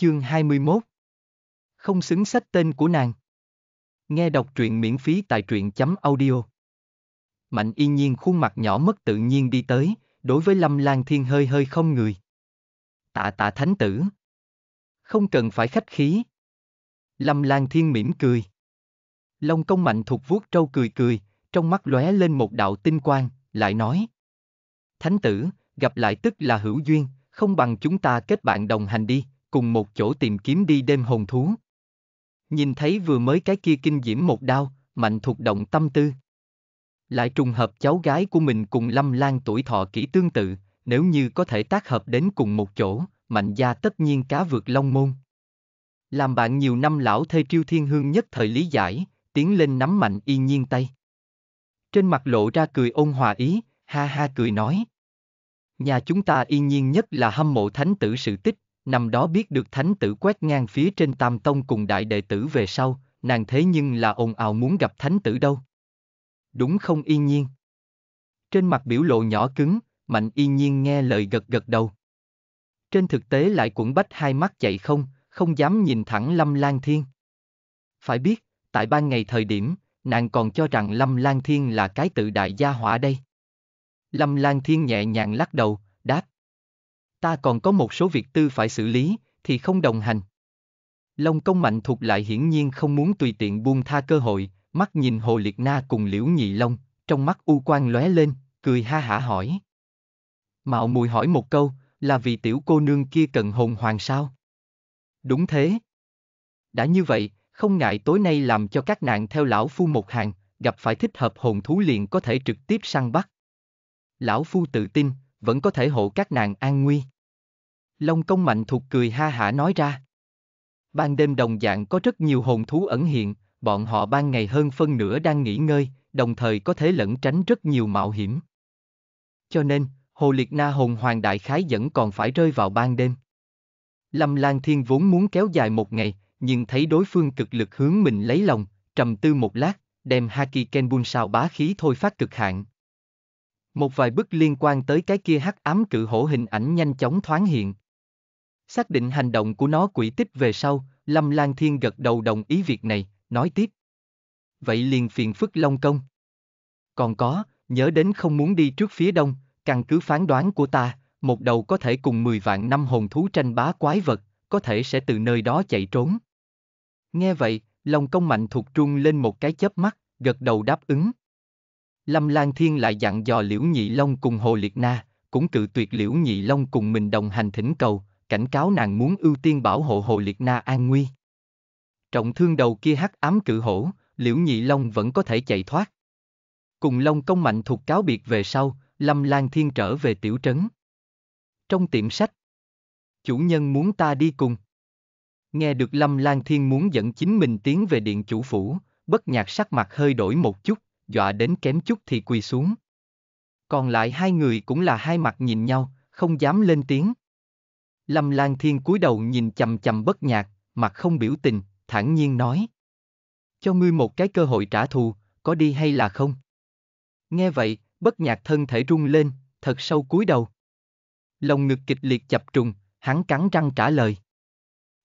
Chương 21 Không xứng sách tên của nàng Nghe đọc truyện miễn phí tại truyện chấm audio Mạnh y nhiên khuôn mặt nhỏ mất tự nhiên đi tới, đối với Lâm Lan Thiên hơi hơi không người. Tạ tạ thánh tử. Không cần phải khách khí. Lâm Lan Thiên mỉm cười. Long công mạnh thuộc vuốt trâu cười cười, trong mắt lóe lên một đạo tinh quang, lại nói. Thánh tử, gặp lại tức là hữu duyên, không bằng chúng ta kết bạn đồng hành đi, cùng một chỗ tìm kiếm đi đêm hồn thú. Nhìn thấy vừa mới cái kia kinh diễm một đao, mạnh thuộc động tâm tư. Lại trùng hợp cháu gái của mình cùng Lâm Lan tuổi thọ kỹ tương tự, nếu như có thể tác hợp đến cùng một chỗ, mạnh gia tất nhiên cá vượt long môn. Làm bạn nhiều năm lão thê triêu thiên hương nhất thời lý giải, tiến lên nắm mạnh y nhiên tay. Trên mặt lộ ra cười ôn hòa ý, ha ha cười nói. Nhà chúng ta y nhiên nhất là hâm mộ thánh tử sự tích, Năm đó biết được thánh tử quét ngang phía trên Tam Tông cùng đại đệ tử về sau, nàng thế nhưng là ồn ào muốn gặp thánh tử đâu. Đúng không y nhiên? Trên mặt biểu lộ nhỏ cứng, mạnh y nhiên nghe lời gật gật đầu. Trên thực tế lại cũng bách hai mắt chạy không, không dám nhìn thẳng Lâm Lan Thiên. Phải biết, tại ban ngày thời điểm, nàng còn cho rằng Lâm Lan Thiên là cái tự đại gia hỏa đây. Lâm Lan Thiên nhẹ nhàng lắc đầu, đáp ta còn có một số việc tư phải xử lý, thì không đồng hành. Long công mạnh thuộc lại hiển nhiên không muốn tùy tiện buông tha cơ hội, mắt nhìn Hồ Liệt Na cùng Liễu Nhị Long, trong mắt u quan lóe lên, cười ha hả hỏi. Mạo mùi hỏi một câu, là vì tiểu cô nương kia cần hồn hoàng sao? Đúng thế. Đã như vậy, không ngại tối nay làm cho các nạn theo lão phu một hàng, gặp phải thích hợp hồn thú liền có thể trực tiếp săn bắt. Lão phu tự tin, vẫn có thể hộ các nàng an nguy. Long công mạnh thuộc cười ha hả nói ra. Ban đêm đồng dạng có rất nhiều hồn thú ẩn hiện, bọn họ ban ngày hơn phân nửa đang nghỉ ngơi, đồng thời có thể lẩn tránh rất nhiều mạo hiểm. Cho nên, hồ liệt na hồn hoàng đại khái vẫn còn phải rơi vào ban đêm. Lâm Lan Thiên vốn muốn kéo dài một ngày, nhưng thấy đối phương cực lực hướng mình lấy lòng, trầm tư một lát, đem Haki Kenbun sao bá khí thôi phát cực hạn. Một vài bức liên quan tới cái kia hắc ám cự hổ hình ảnh nhanh chóng thoáng hiện. Xác định hành động của nó quỷ tích về sau, Lâm Lan Thiên gật đầu đồng ý việc này, nói tiếp. Vậy liền phiền phức Long Công. Còn có, nhớ đến không muốn đi trước phía đông, căn cứ phán đoán của ta, một đầu có thể cùng 10 vạn năm hồn thú tranh bá quái vật, có thể sẽ từ nơi đó chạy trốn. Nghe vậy, Long Công mạnh thuộc trung lên một cái chớp mắt, gật đầu đáp ứng. Lâm Lan Thiên lại dặn dò Liễu Nhị Long cùng Hồ Liệt Na, cũng cự tuyệt Liễu Nhị Long cùng mình đồng hành thỉnh cầu, cảnh cáo nàng muốn ưu tiên bảo hộ hồ liệt na an nguy. Trọng thương đầu kia hắc ám cự hổ, liễu nhị long vẫn có thể chạy thoát. Cùng long công mạnh thuộc cáo biệt về sau, lâm lan thiên trở về tiểu trấn. Trong tiệm sách, chủ nhân muốn ta đi cùng. Nghe được lâm lan thiên muốn dẫn chính mình tiến về điện chủ phủ, bất nhạc sắc mặt hơi đổi một chút, dọa đến kém chút thì quỳ xuống. Còn lại hai người cũng là hai mặt nhìn nhau, không dám lên tiếng. Lâm Lan Thiên cúi đầu nhìn chầm chầm bất nhạc, mặt không biểu tình, thản nhiên nói. Cho ngươi một cái cơ hội trả thù, có đi hay là không? Nghe vậy, bất nhạc thân thể rung lên, thật sâu cúi đầu. Lòng ngực kịch liệt chập trùng, hắn cắn răng trả lời.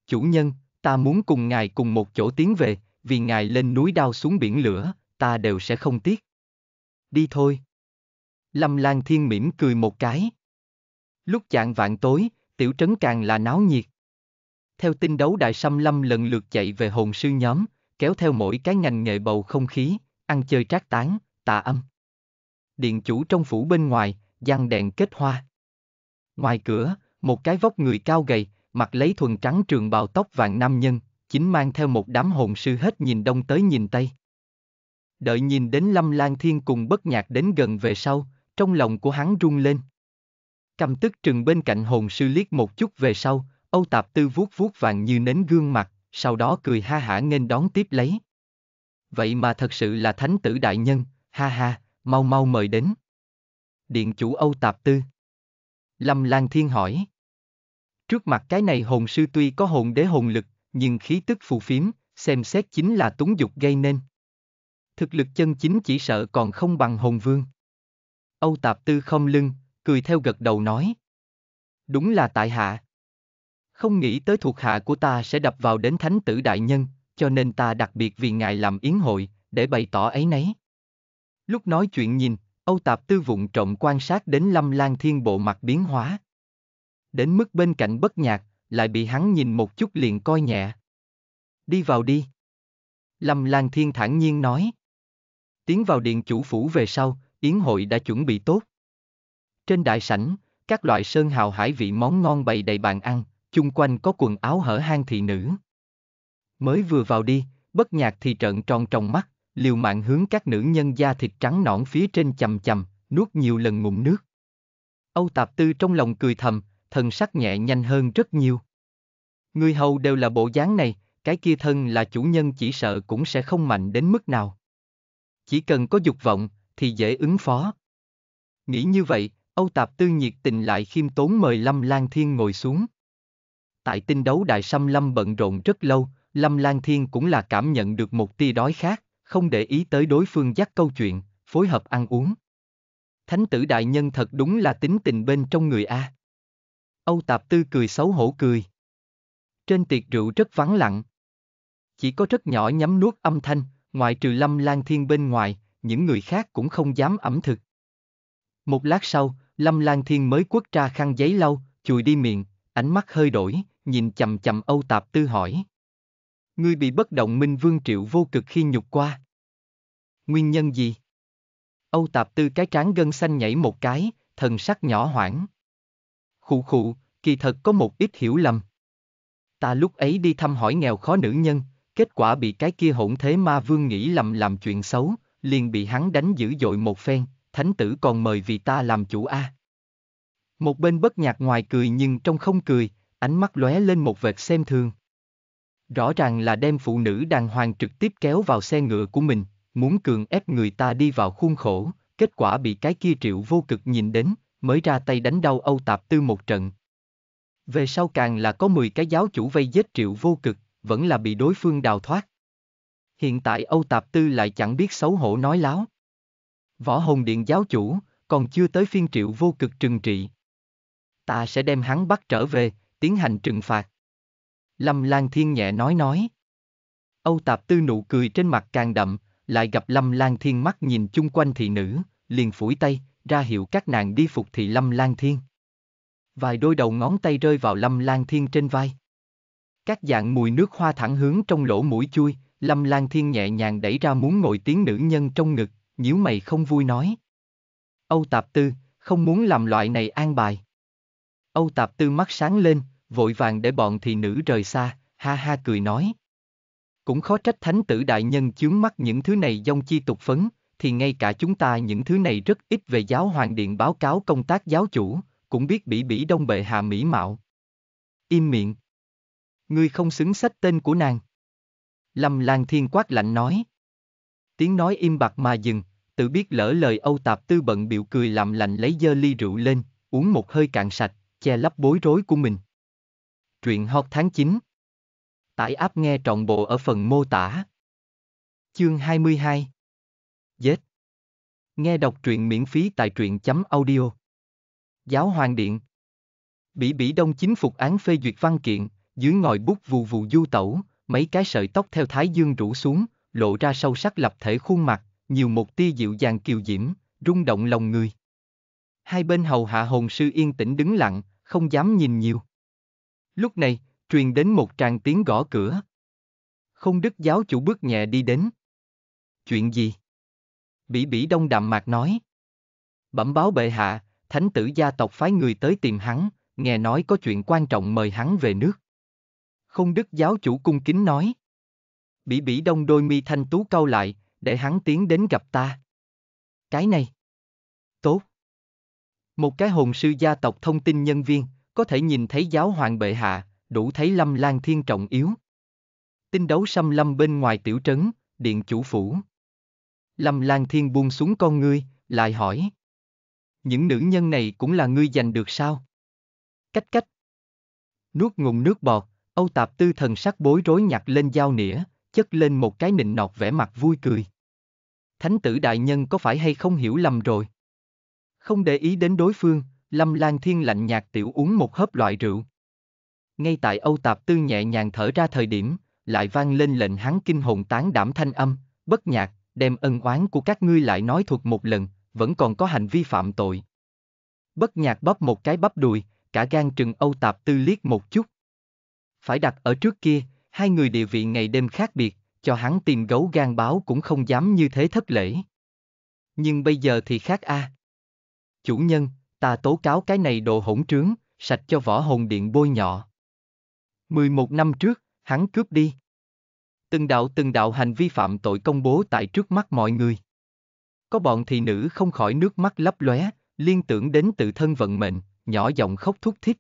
Chủ nhân, ta muốn cùng ngài cùng một chỗ tiến về, vì ngài lên núi đao xuống biển lửa, ta đều sẽ không tiếc. Đi thôi. Lâm Lan Thiên mỉm cười một cái. Lúc chạng vạn tối, tiểu trấn càng là náo nhiệt. Theo tin đấu đại xăm lâm lần lượt chạy về hồn sư nhóm, kéo theo mỗi cái ngành nghề bầu không khí, ăn chơi trác tán, tà âm. Điện chủ trong phủ bên ngoài, giăng đèn kết hoa. Ngoài cửa, một cái vóc người cao gầy, mặc lấy thuần trắng trường bào tóc vàng nam nhân, chính mang theo một đám hồn sư hết nhìn đông tới nhìn tây. Đợi nhìn đến Lâm Lan Thiên cùng bất nhạc đến gần về sau, trong lòng của hắn rung lên căm tức trừng bên cạnh hồn sư liếc một chút về sau, Âu Tạp Tư vuốt vuốt vàng như nến gương mặt, sau đó cười ha hả nghênh đón tiếp lấy. Vậy mà thật sự là thánh tử đại nhân, ha ha, mau mau mời đến. Điện chủ Âu Tạp Tư Lâm Lan Thiên hỏi Trước mặt cái này hồn sư tuy có hồn đế hồn lực, nhưng khí tức phù phiếm, xem xét chính là túng dục gây nên. Thực lực chân chính chỉ sợ còn không bằng hồn vương. Âu Tạp Tư không lưng, cười theo gật đầu nói. Đúng là tại hạ. Không nghĩ tới thuộc hạ của ta sẽ đập vào đến thánh tử đại nhân, cho nên ta đặc biệt vì ngài làm yến hội, để bày tỏ ấy nấy. Lúc nói chuyện nhìn, Âu Tạp Tư vụng trộm quan sát đến Lâm Lan Thiên bộ mặt biến hóa. Đến mức bên cạnh bất nhạc, lại bị hắn nhìn một chút liền coi nhẹ. Đi vào đi. Lâm Lan Thiên thản nhiên nói. Tiến vào điện chủ phủ về sau, yến hội đã chuẩn bị tốt. Trên đại sảnh, các loại sơn hào hải vị món ngon bày đầy bàn ăn, chung quanh có quần áo hở hang thị nữ. Mới vừa vào đi, bất nhạc thì trợn tròn trong mắt, liều mạng hướng các nữ nhân da thịt trắng nõn phía trên chầm chầm, nuốt nhiều lần ngụm nước. Âu Tạp Tư trong lòng cười thầm, thần sắc nhẹ nhanh hơn rất nhiều. Người hầu đều là bộ dáng này, cái kia thân là chủ nhân chỉ sợ cũng sẽ không mạnh đến mức nào. Chỉ cần có dục vọng, thì dễ ứng phó. Nghĩ như vậy, Âu Tạp Tư nhiệt tình lại khiêm tốn mời Lâm Lan Thiên ngồi xuống. Tại tinh đấu Đại Sâm Lâm bận rộn rất lâu, Lâm Lan Thiên cũng là cảm nhận được một tia đói khác, không để ý tới đối phương dắt câu chuyện, phối hợp ăn uống. Thánh tử đại nhân thật đúng là tính tình bên trong người A. Âu Tạp Tư cười xấu hổ cười. Trên tiệc rượu rất vắng lặng. Chỉ có rất nhỏ nhắm nuốt âm thanh, ngoại trừ Lâm Lan Thiên bên ngoài, những người khác cũng không dám ẩm thực. Một lát sau, Lâm Lan Thiên mới quất ra khăn giấy lau, chùi đi miệng, ánh mắt hơi đổi, nhìn chầm chầm Âu Tạp Tư hỏi. Ngươi bị bất động minh vương triệu vô cực khi nhục qua. Nguyên nhân gì? Âu Tạp Tư cái trán gân xanh nhảy một cái, thần sắc nhỏ hoảng. Khụ khụ, kỳ thật có một ít hiểu lầm. Ta lúc ấy đi thăm hỏi nghèo khó nữ nhân, kết quả bị cái kia hỗn thế ma vương nghĩ lầm làm chuyện xấu, liền bị hắn đánh dữ dội một phen, thánh tử còn mời vì ta làm chủ a. Một bên bất nhạc ngoài cười nhưng trong không cười, ánh mắt lóe lên một vệt xem thường. Rõ ràng là đem phụ nữ đàng hoàng trực tiếp kéo vào xe ngựa của mình, muốn cường ép người ta đi vào khuôn khổ, kết quả bị cái kia triệu vô cực nhìn đến, mới ra tay đánh đau Âu Tạp Tư một trận. Về sau càng là có 10 cái giáo chủ vây giết triệu vô cực, vẫn là bị đối phương đào thoát. Hiện tại Âu Tạp Tư lại chẳng biết xấu hổ nói láo, Võ Hồng Điện giáo chủ, còn chưa tới phiên triệu vô cực trừng trị. Ta sẽ đem hắn bắt trở về, tiến hành trừng phạt. Lâm Lan Thiên nhẹ nói nói. Âu Tạp Tư nụ cười trên mặt càng đậm, lại gặp Lâm Lan Thiên mắt nhìn chung quanh thị nữ, liền phủi tay, ra hiệu các nàng đi phục thị Lâm Lan Thiên. Vài đôi đầu ngón tay rơi vào Lâm Lan Thiên trên vai. Các dạng mùi nước hoa thẳng hướng trong lỗ mũi chui, Lâm Lan Thiên nhẹ nhàng đẩy ra muốn ngồi tiếng nữ nhân trong ngực, nhíu mày không vui nói. Âu Tạp Tư, không muốn làm loại này an bài. Âu Tạp Tư mắt sáng lên, vội vàng để bọn thị nữ rời xa, ha ha cười nói. Cũng khó trách thánh tử đại nhân chướng mắt những thứ này dông chi tục phấn, thì ngay cả chúng ta những thứ này rất ít về giáo hoàng điện báo cáo công tác giáo chủ, cũng biết bỉ bỉ đông bệ hạ mỹ mạo. Im miệng. Ngươi không xứng sách tên của nàng. Lâm Lan Thiên quát lạnh nói. Tiếng nói im bặt mà dừng, tự biết lỡ lời Âu Tạp Tư bận biểu cười làm lành lấy dơ ly rượu lên, uống một hơi cạn sạch, che lấp bối rối của mình. Truyện hot tháng 9 Tải áp nghe trọn bộ ở phần mô tả. Chương 22 Dết Nghe đọc truyện miễn phí tại truyện chấm audio. Giáo Hoàng Điện Bỉ Bỉ Đông chính phục án phê duyệt văn kiện, dưới ngòi bút vù vù du tẩu, mấy cái sợi tóc theo thái dương rủ xuống, lộ ra sâu sắc lập thể khuôn mặt, nhiều một tia dịu dàng kiều diễm, rung động lòng người. Hai bên hầu hạ hồn sư yên tĩnh đứng lặng, không dám nhìn nhiều. Lúc này, truyền đến một tràng tiếng gõ cửa. Không đức giáo chủ bước nhẹ đi đến. Chuyện gì? Bỉ bỉ đông đạm mạc nói. Bẩm báo bệ hạ, thánh tử gia tộc phái người tới tìm hắn, nghe nói có chuyện quan trọng mời hắn về nước. Không đức giáo chủ cung kính nói. Bỉ bỉ đông đôi mi thanh tú cau lại, để hắn tiến đến gặp ta. Cái này. Tốt. Một cái hồn sư gia tộc thông tin nhân viên, có thể nhìn thấy giáo hoàng bệ hạ, đủ thấy lâm lan thiên trọng yếu. Tinh đấu xâm lâm bên ngoài tiểu trấn, điện chủ phủ. Lâm lan thiên buông xuống con ngươi, lại hỏi. Những nữ nhân này cũng là ngươi giành được sao? Cách cách. Nuốt ngụm nước bọt, Âu Tạp Tư thần sắc bối rối nhặt lên dao nĩa, chất lên một cái nịnh nọt vẻ mặt vui cười. Thánh tử đại nhân có phải hay không hiểu lầm rồi? Không để ý đến đối phương, Lâm Lan Thiên lạnh nhạt tiểu uống một hớp loại rượu. Ngay tại Âu Tạp Tư nhẹ nhàng thở ra thời điểm, lại vang lên lệnh hắn kinh hồn tán đảm thanh âm, bất nhạc, đem ân oán của các ngươi lại nói thuộc một lần, vẫn còn có hành vi phạm tội. Bất nhạc bắp một cái bắp đùi, cả gan trừng Âu Tạp Tư liếc một chút. Phải đặt ở trước kia, hai người địa vị ngày đêm khác biệt, cho hắn tìm gấu gan báo cũng không dám như thế thất lễ. Nhưng bây giờ thì khác a. À. Chủ nhân, ta tố cáo cái này đồ hỗn trướng, sạch cho võ hồn điện bôi nhọ. 11 năm trước, hắn cướp đi. Từng đạo từng đạo hành vi phạm tội công bố tại trước mắt mọi người. Có bọn thị nữ không khỏi nước mắt lấp lóe, liên tưởng đến tự thân vận mệnh, nhỏ giọng khóc thúc thích.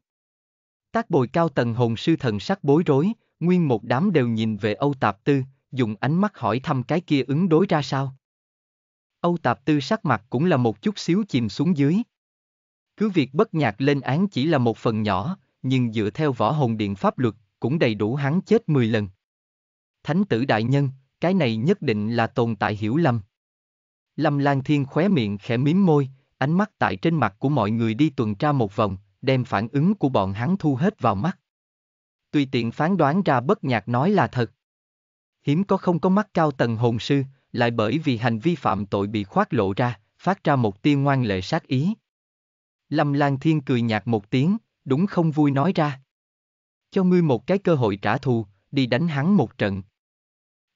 Tác bồi cao tầng hồn sư thần sắc bối rối, nguyên một đám đều nhìn về Âu Tạp Tư, dùng ánh mắt hỏi thăm cái kia ứng đối ra sao. Âu Tạp Tư sắc mặt cũng là một chút xíu chìm xuống dưới. Cứ việc bất nhạc lên án chỉ là một phần nhỏ, nhưng dựa theo võ hồn điện pháp luật, cũng đầy đủ hắn chết 10 lần. Thánh tử đại nhân, cái này nhất định là tồn tại hiểu lầm. Lâm Lan Thiên khóe miệng khẽ mím môi, ánh mắt tại trên mặt của mọi người đi tuần tra một vòng, đem phản ứng của bọn hắn thu hết vào mắt tùy tiện phán đoán ra bất nhạc nói là thật. Hiếm có không có mắt cao tầng hồn sư, lại bởi vì hành vi phạm tội bị khoát lộ ra, phát ra một tia ngoan lệ sát ý. Lâm Lan Thiên cười nhạt một tiếng, đúng không vui nói ra. Cho ngươi một cái cơ hội trả thù, đi đánh hắn một trận.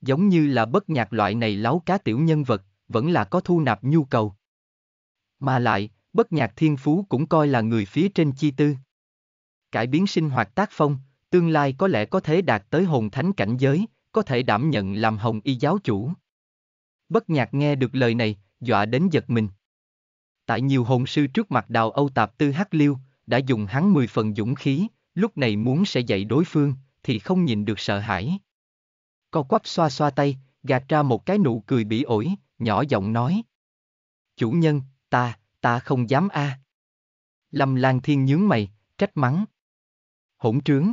Giống như là bất nhạc loại này láo cá tiểu nhân vật, vẫn là có thu nạp nhu cầu. Mà lại, bất nhạc thiên phú cũng coi là người phía trên chi tư. Cải biến sinh hoạt tác phong, tương lai có lẽ có thể đạt tới hồn thánh cảnh giới, có thể đảm nhận làm hồng y giáo chủ. Bất nhạc nghe được lời này, dọa đến giật mình. Tại nhiều hồn sư trước mặt đào Âu Tạp Tư Hắc Liêu, đã dùng hắn 10 phần dũng khí, lúc này muốn sẽ dạy đối phương, thì không nhìn được sợ hãi. Co quắp xoa xoa tay, gạt ra một cái nụ cười bỉ ổi, nhỏ giọng nói. Chủ nhân, ta, ta không dám a. À. Lâm Lan Thiên nhướng mày, trách mắng. Hỗn trướng.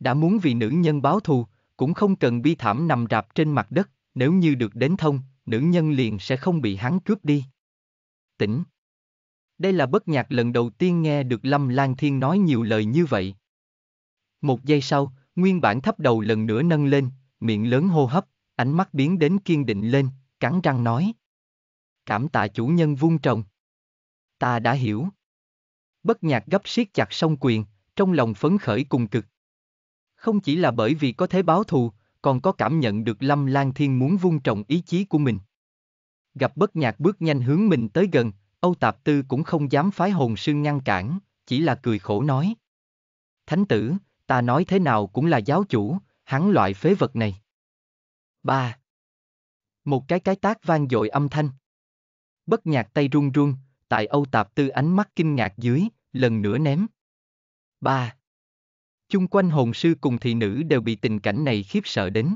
Đã muốn vì nữ nhân báo thù, cũng không cần bi thảm nằm rạp trên mặt đất, nếu như được đến thông, nữ nhân liền sẽ không bị hắn cướp đi. Tỉnh. Đây là bất nhạc lần đầu tiên nghe được Lâm Lan Thiên nói nhiều lời như vậy. Một giây sau, nguyên bản thấp đầu lần nữa nâng lên, miệng lớn hô hấp, ánh mắt biến đến kiên định lên, cắn răng nói. Cảm tạ chủ nhân vuông trồng. Ta đã hiểu. Bất nhạc gấp siết chặt song quyền, trong lòng phấn khởi cùng cực. Không chỉ là bởi vì có thế báo thù, còn có cảm nhận được Lâm Lan Thiên muốn vung trọng ý chí của mình. Gặp bất nhạc bước nhanh hướng mình tới gần, Âu Tạp Tư cũng không dám phái hồn sư ngăn cản, chỉ là cười khổ nói. Thánh tử, ta nói thế nào cũng là giáo chủ, hắn loại phế vật này. Ba. Một cái cái tác vang dội âm thanh. Bất nhạc tay run run, tại Âu Tạp Tư ánh mắt kinh ngạc dưới, lần nữa ném. Ba. Chung quanh hồn sư cùng thị nữ đều bị tình cảnh này khiếp sợ đến.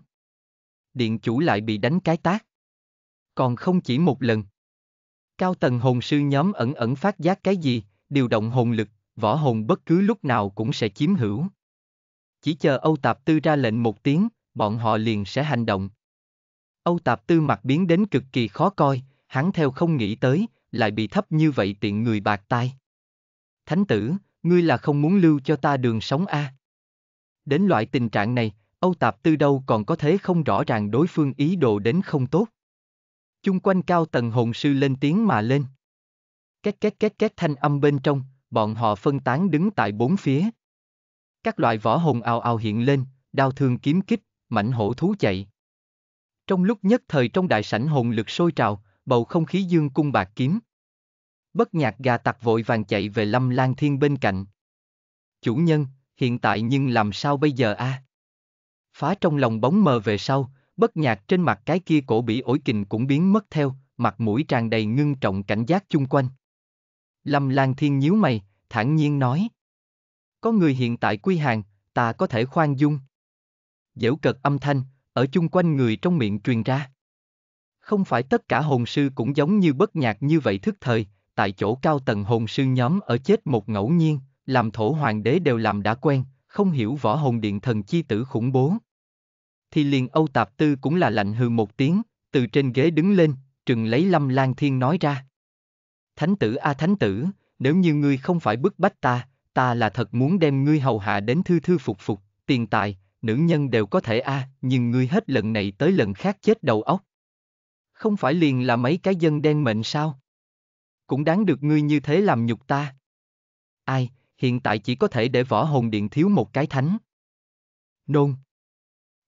Điện chủ lại bị đánh cái tác. Còn không chỉ một lần. Cao tầng hồn sư nhóm ẩn ẩn phát giác cái gì, điều động hồn lực, võ hồn bất cứ lúc nào cũng sẽ chiếm hữu. Chỉ chờ Âu Tạp Tư ra lệnh một tiếng, bọn họ liền sẽ hành động. Âu Tạp Tư mặt biến đến cực kỳ khó coi, hắn theo không nghĩ tới, lại bị thấp như vậy tiện người bạc tai. Thánh tử, ngươi là không muốn lưu cho ta đường sống a? À? Đến loại tình trạng này, Âu Tạp Tư đâu còn có thế không rõ ràng đối phương ý đồ đến không tốt. Chung quanh cao tầng hồn sư lên tiếng mà lên. Két két két két thanh âm bên trong, bọn họ phân tán đứng tại bốn phía. Các loại võ hồn ào ào hiện lên, đao thương kiếm kích, mảnh hổ thú chạy. Trong lúc nhất thời trong đại sảnh hồn lực sôi trào, bầu không khí dương cung bạc kiếm. Bất nhạc gà tặc vội vàng chạy về lâm lan thiên bên cạnh. Chủ nhân, hiện tại nhưng làm sao bây giờ a? À? Phá trong lòng bóng mờ về sau, bất nhạc trên mặt cái kia cổ bị ổi kình cũng biến mất theo, mặt mũi tràn đầy ngưng trọng cảnh giác chung quanh. Lâm Lan Thiên nhíu mày, thản nhiên nói. Có người hiện tại quy hàng, ta có thể khoan dung. Dễu cật âm thanh, ở chung quanh người trong miệng truyền ra. Không phải tất cả hồn sư cũng giống như bất nhạc như vậy thức thời, tại chỗ cao tầng hồn sư nhóm ở chết một ngẫu nhiên, làm thổ hoàng đế đều làm đã quen, không hiểu võ hồn điện thần chi tử khủng bố. Thì liền Âu Tạp Tư cũng là lạnh hừ một tiếng, từ trên ghế đứng lên, trừng lấy Lâm Lan Thiên nói ra. Thánh tử a à thánh tử, nếu như ngươi không phải bức bách ta, ta là thật muốn đem ngươi hầu hạ đến thư thư phục phục, tiền tài, nữ nhân đều có thể a, à, nhưng ngươi hết lần này tới lần khác chết đầu óc. Không phải liền là mấy cái dân đen mệnh sao? Cũng đáng được ngươi như thế làm nhục ta. Ai, hiện tại chỉ có thể để võ hồn điện thiếu một cái thánh. Nôn.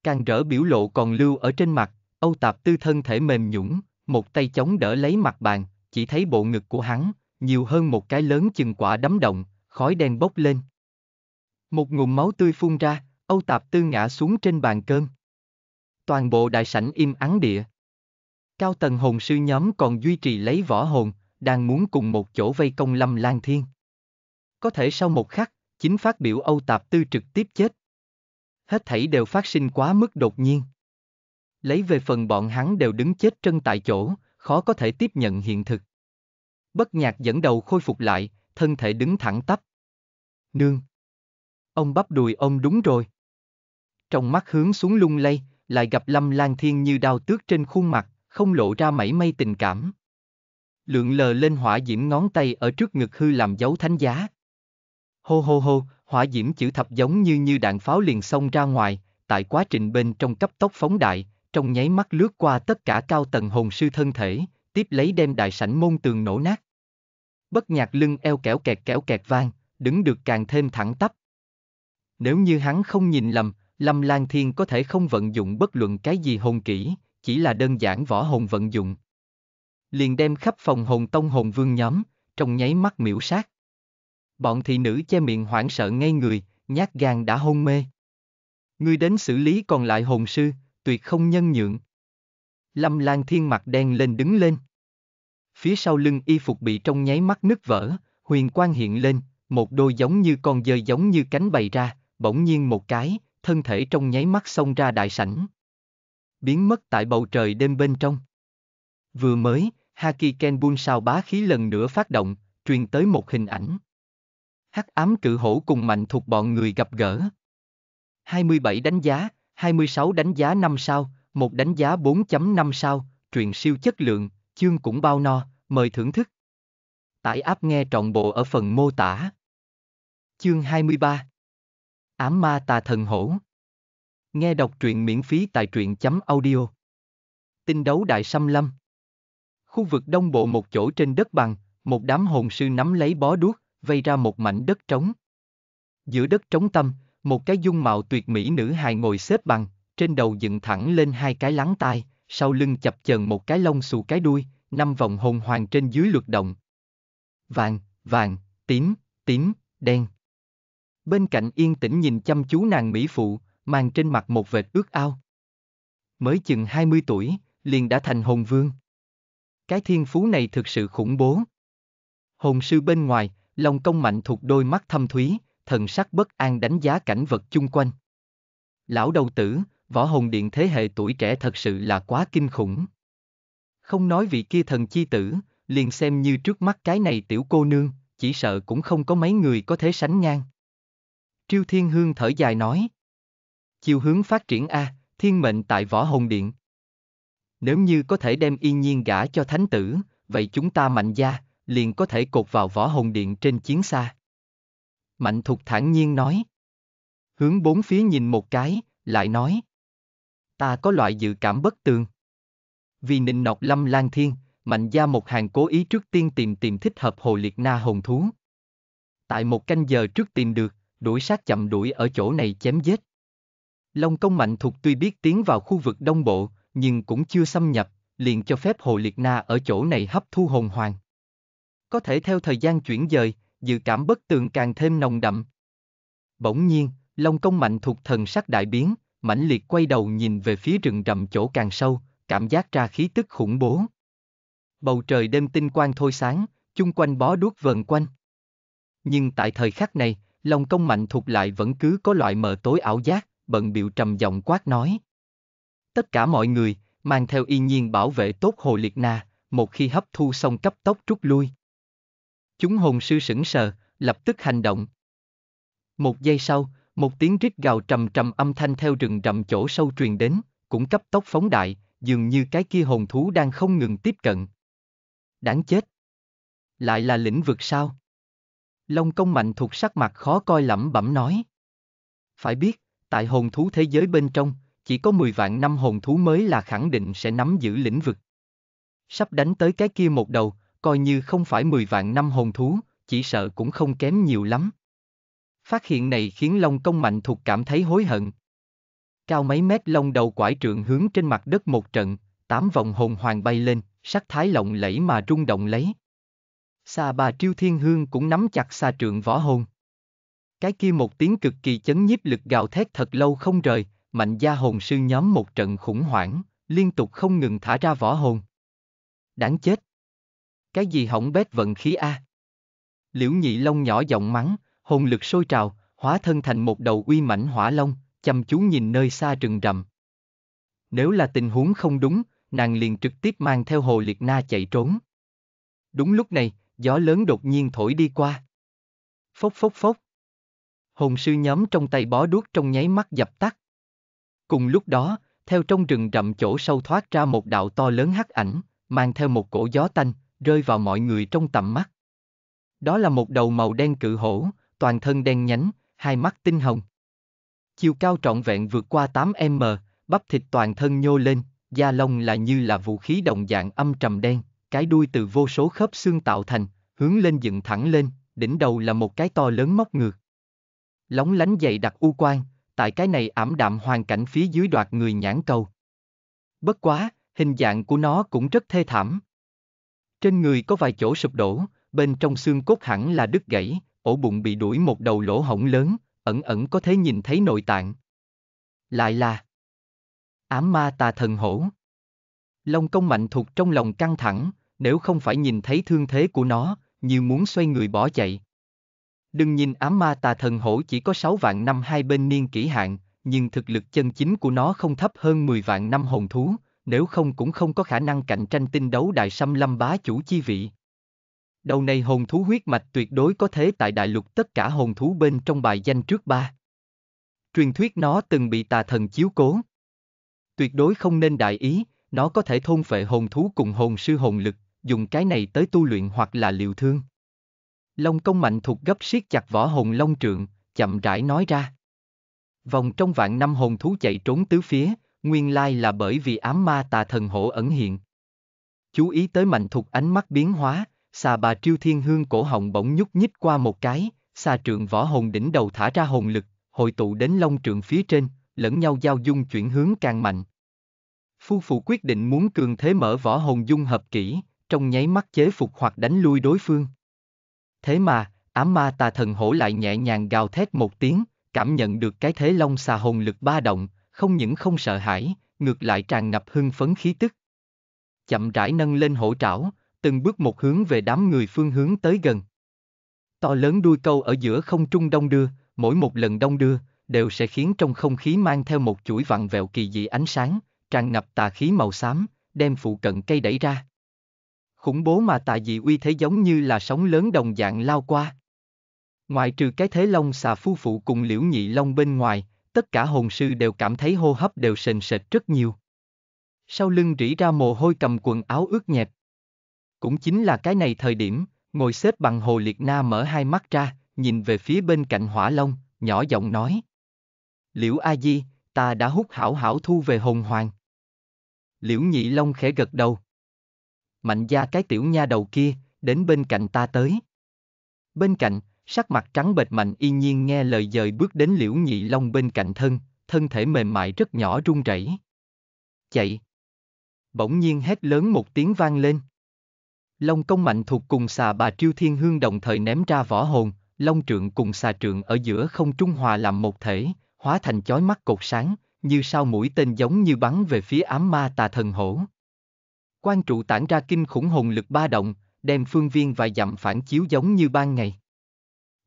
Càng rỡ biểu lộ còn lưu ở trên mặt, Âu Tạp Tư thân thể mềm nhũng, một tay chống đỡ lấy mặt bàn, chỉ thấy bộ ngực của hắn, nhiều hơn một cái lớn chừng quả đấm động, khói đen bốc lên. Một ngụm máu tươi phun ra, Âu Tạp Tư ngã xuống trên bàn cơm. Toàn bộ đại sảnh im ắng địa. Cao tầng hồn sư nhóm còn duy trì lấy võ hồn, đang muốn cùng một chỗ vây công lâm lan thiên có thể sau một khắc, chính phát biểu Âu Tạp Tư trực tiếp chết. Hết thảy đều phát sinh quá mức đột nhiên. Lấy về phần bọn hắn đều đứng chết trân tại chỗ, khó có thể tiếp nhận hiện thực. Bất nhạc dẫn đầu khôi phục lại, thân thể đứng thẳng tắp. Nương. Ông bắp đùi ông đúng rồi. Trong mắt hướng xuống lung lay, lại gặp Lâm Lan Thiên như đao tước trên khuôn mặt, không lộ ra mảy may tình cảm. Lượng lờ lên hỏa diễm ngón tay ở trước ngực hư làm dấu thánh giá, Hô hô hô, hỏa diễm chữ thập giống như như đạn pháo liền xông ra ngoài, tại quá trình bên trong cấp tốc phóng đại, trong nháy mắt lướt qua tất cả cao tầng hồn sư thân thể, tiếp lấy đem đại sảnh môn tường nổ nát. Bất nhạc lưng eo kẻo kẹt kẻo kẹt vang, đứng được càng thêm thẳng tắp. Nếu như hắn không nhìn lầm, Lâm Lan Thiên có thể không vận dụng bất luận cái gì hồn kỹ, chỉ là đơn giản võ hồn vận dụng. Liền đem khắp phòng hồn tông hồn vương nhóm, trong nháy mắt miểu sát. Bọn thị nữ che miệng hoảng sợ ngay người, nhát gan đã hôn mê. Ngươi đến xử lý còn lại hồn sư, tuyệt không nhân nhượng. Lâm Lan Thiên mặt đen lên đứng lên. Phía sau lưng y phục bị trong nháy mắt nứt vỡ, huyền quang hiện lên, một đôi giống như con dơi giống như cánh bày ra, bỗng nhiên một cái, thân thể trong nháy mắt xông ra đại sảnh. Biến mất tại bầu trời đêm bên trong. Vừa mới, Haki Ken Bun sao bá khí lần nữa phát động, truyền tới một hình ảnh hắc ám cự hổ cùng mạnh thuộc bọn người gặp gỡ. 27 đánh giá, 26 đánh giá 5 sao, 1 đánh giá 4.5 sao, truyện siêu chất lượng, chương cũng bao no, mời thưởng thức. Tải áp nghe trọn bộ ở phần mô tả. Chương 23 Ám ma tà thần hổ Nghe đọc truyện miễn phí tại truyện.audio chấm Tinh đấu đại xâm lâm Khu vực đông bộ một chỗ trên đất bằng, một đám hồn sư nắm lấy bó đuốc, vây ra một mảnh đất trống. Giữa đất trống tâm, một cái dung mạo tuyệt mỹ nữ hài ngồi xếp bằng, trên đầu dựng thẳng lên hai cái lắng tai, sau lưng chập chờn một cái lông xù cái đuôi, năm vòng hồn hoàng trên dưới luật động. Vàng, vàng, tím, tím, đen. Bên cạnh yên tĩnh nhìn chăm chú nàng Mỹ Phụ, mang trên mặt một vệt ước ao. Mới chừng 20 tuổi, liền đã thành hồn vương. Cái thiên phú này thực sự khủng bố. Hồn sư bên ngoài, Lòng công mạnh thuộc đôi mắt thâm thúy, thần sắc bất an đánh giá cảnh vật chung quanh. Lão đầu tử, võ hồn điện thế hệ tuổi trẻ thật sự là quá kinh khủng. Không nói vị kia thần chi tử, liền xem như trước mắt cái này tiểu cô nương, chỉ sợ cũng không có mấy người có thể sánh ngang. Triêu Thiên Hương thở dài nói. Chiều hướng phát triển A, thiên mệnh tại võ hồn điện. Nếu như có thể đem y nhiên gả cho thánh tử, vậy chúng ta mạnh gia, liền có thể cột vào võ hồn điện trên chiến xa. Mạnh thục thản nhiên nói. Hướng bốn phía nhìn một cái, lại nói. Ta có loại dự cảm bất tường. Vì nịnh nọc lâm lan thiên, mạnh gia một hàng cố ý trước tiên tìm tìm thích hợp hồ liệt na hồn thú. Tại một canh giờ trước tìm được, đuổi sát chậm đuổi ở chỗ này chém giết. Long công mạnh Thục tuy biết tiến vào khu vực đông bộ, nhưng cũng chưa xâm nhập, liền cho phép hồ liệt na ở chỗ này hấp thu hồn hoàng có thể theo thời gian chuyển dời, dự cảm bất tường càng thêm nồng đậm. Bỗng nhiên, Long công mạnh thuộc thần sắc đại biến, mãnh liệt quay đầu nhìn về phía rừng rậm chỗ càng sâu, cảm giác ra khí tức khủng bố. Bầu trời đêm tinh quang thôi sáng, chung quanh bó đuốc vờn quanh. Nhưng tại thời khắc này, Long công mạnh thuộc lại vẫn cứ có loại mờ tối ảo giác, bận biểu trầm giọng quát nói. Tất cả mọi người, mang theo y nhiên bảo vệ tốt Hồ Liệt Na, một khi hấp thu xong cấp tốc rút lui. Chúng hồn sư sững sờ, lập tức hành động. Một giây sau, một tiếng rít gào trầm trầm âm thanh theo rừng rậm chỗ sâu truyền đến, cũng cấp tốc phóng đại, dường như cái kia hồn thú đang không ngừng tiếp cận. Đáng chết! Lại là lĩnh vực sao? Long công mạnh thuộc sắc mặt khó coi lẩm bẩm nói. Phải biết, tại hồn thú thế giới bên trong, chỉ có 10 vạn năm hồn thú mới là khẳng định sẽ nắm giữ lĩnh vực. Sắp đánh tới cái kia một đầu, coi như không phải 10 vạn năm hồn thú, chỉ sợ cũng không kém nhiều lắm. Phát hiện này khiến Long Công Mạnh Thục cảm thấy hối hận. Cao mấy mét lông đầu quải trượng hướng trên mặt đất một trận, tám vòng hồn hoàng bay lên, sắc thái lộng lẫy mà rung động lấy. Sa bà Triêu Thiên Hương cũng nắm chặt sa trượng võ hồn. Cái kia một tiếng cực kỳ chấn nhiếp lực gào thét thật lâu không rời, mạnh gia hồn sư nhóm một trận khủng hoảng, liên tục không ngừng thả ra võ hồn. Đáng chết! cái gì hỏng bét vận khí a. Liễu nhị long nhỏ giọng mắng, hồn lực sôi trào, hóa thân thành một đầu uy mảnh hỏa long, chăm chú nhìn nơi xa rừng rậm. Nếu là tình huống không đúng, nàng liền trực tiếp mang theo hồ liệt na chạy trốn. Đúng lúc này, gió lớn đột nhiên thổi đi qua. Phốc phốc phốc. Hồn sư nhóm trong tay bó đuốc trong nháy mắt dập tắt. Cùng lúc đó, theo trong rừng rậm chỗ sâu thoát ra một đạo to lớn hắc ảnh, mang theo một cổ gió tanh, rơi vào mọi người trong tầm mắt. Đó là một đầu màu đen cự hổ, toàn thân đen nhánh, hai mắt tinh hồng. Chiều cao trọn vẹn vượt qua 8m, bắp thịt toàn thân nhô lên, da lông là như là vũ khí đồng dạng âm trầm đen, cái đuôi từ vô số khớp xương tạo thành, hướng lên dựng thẳng lên, đỉnh đầu là một cái to lớn móc ngược. Lóng lánh dày đặc u quan, tại cái này ảm đạm hoàn cảnh phía dưới đoạt người nhãn cầu. Bất quá, hình dạng của nó cũng rất thê thảm, trên người có vài chỗ sụp đổ, bên trong xương cốt hẳn là đứt gãy, ổ bụng bị đuổi một đầu lỗ hổng lớn, ẩn ẩn có thể nhìn thấy nội tạng. Lại là Ám ma tà thần hổ. Long công mạnh thuộc trong lòng căng thẳng, nếu không phải nhìn thấy thương thế của nó, như muốn xoay người bỏ chạy. Đừng nhìn ám ma tà thần hổ chỉ có 6 vạn năm hai bên niên kỷ hạn, nhưng thực lực chân chính của nó không thấp hơn 10 vạn năm hồn thú, nếu không cũng không có khả năng cạnh tranh tinh đấu đại xâm lâm bá chủ chi vị. Đầu này hồn thú huyết mạch tuyệt đối có thế tại đại lục tất cả hồn thú bên trong bài danh trước ba. Truyền thuyết nó từng bị tà thần chiếu cố. Tuyệt đối không nên đại ý, nó có thể thôn phệ hồn thú cùng hồn sư hồn lực, dùng cái này tới tu luyện hoặc là liều thương. Long công mạnh thuộc gấp siết chặt vỏ hồn long trượng, chậm rãi nói ra. Vòng trong vạn năm hồn thú chạy trốn tứ phía, nguyên lai là bởi vì ám ma tà thần hổ ẩn hiện. Chú ý tới mạnh thuộc ánh mắt biến hóa, xà bà triêu thiên hương cổ họng bỗng nhúc nhích qua một cái, xà trượng võ hồn đỉnh đầu thả ra hồn lực, hội tụ đến long trượng phía trên, lẫn nhau giao dung chuyển hướng càng mạnh. Phu phụ quyết định muốn cường thế mở võ hồn dung hợp kỹ, trong nháy mắt chế phục hoặc đánh lui đối phương. Thế mà, ám ma tà thần hổ lại nhẹ nhàng gào thét một tiếng, cảm nhận được cái thế long xà hồn lực ba động, không những không sợ hãi, ngược lại tràn ngập hưng phấn khí tức. Chậm rãi nâng lên hổ trảo, từng bước một hướng về đám người phương hướng tới gần. To lớn đuôi câu ở giữa không trung đông đưa, mỗi một lần đông đưa, đều sẽ khiến trong không khí mang theo một chuỗi vặn vẹo kỳ dị ánh sáng, tràn ngập tà khí màu xám, đem phụ cận cây đẩy ra. Khủng bố mà tà dị uy thế giống như là sóng lớn đồng dạng lao qua. ngoại trừ cái thế long xà phu phụ cùng liễu nhị long bên ngoài, tất cả hồn sư đều cảm thấy hô hấp đều sền sệt rất nhiều. Sau lưng rỉ ra mồ hôi cầm quần áo ướt nhẹp. Cũng chính là cái này thời điểm, ngồi xếp bằng hồ liệt na mở hai mắt ra, nhìn về phía bên cạnh hỏa long, nhỏ giọng nói. Liễu A Di, ta đã hút hảo hảo thu về hồn hoàng. Liễu Nhị Long khẽ gật đầu. Mạnh gia cái tiểu nha đầu kia, đến bên cạnh ta tới. Bên cạnh, sắc mặt trắng bệch mạnh y nhiên nghe lời dời bước đến liễu nhị long bên cạnh thân, thân thể mềm mại rất nhỏ run rẩy. Chạy! Bỗng nhiên hét lớn một tiếng vang lên. Long công mạnh thuộc cùng xà bà triêu thiên hương đồng thời ném ra võ hồn, long trượng cùng xà trượng ở giữa không trung hòa làm một thể, hóa thành chói mắt cột sáng, như sao mũi tên giống như bắn về phía ám ma tà thần hổ. Quan trụ tản ra kinh khủng hồn lực ba động, đem phương viên và dặm phản chiếu giống như ban ngày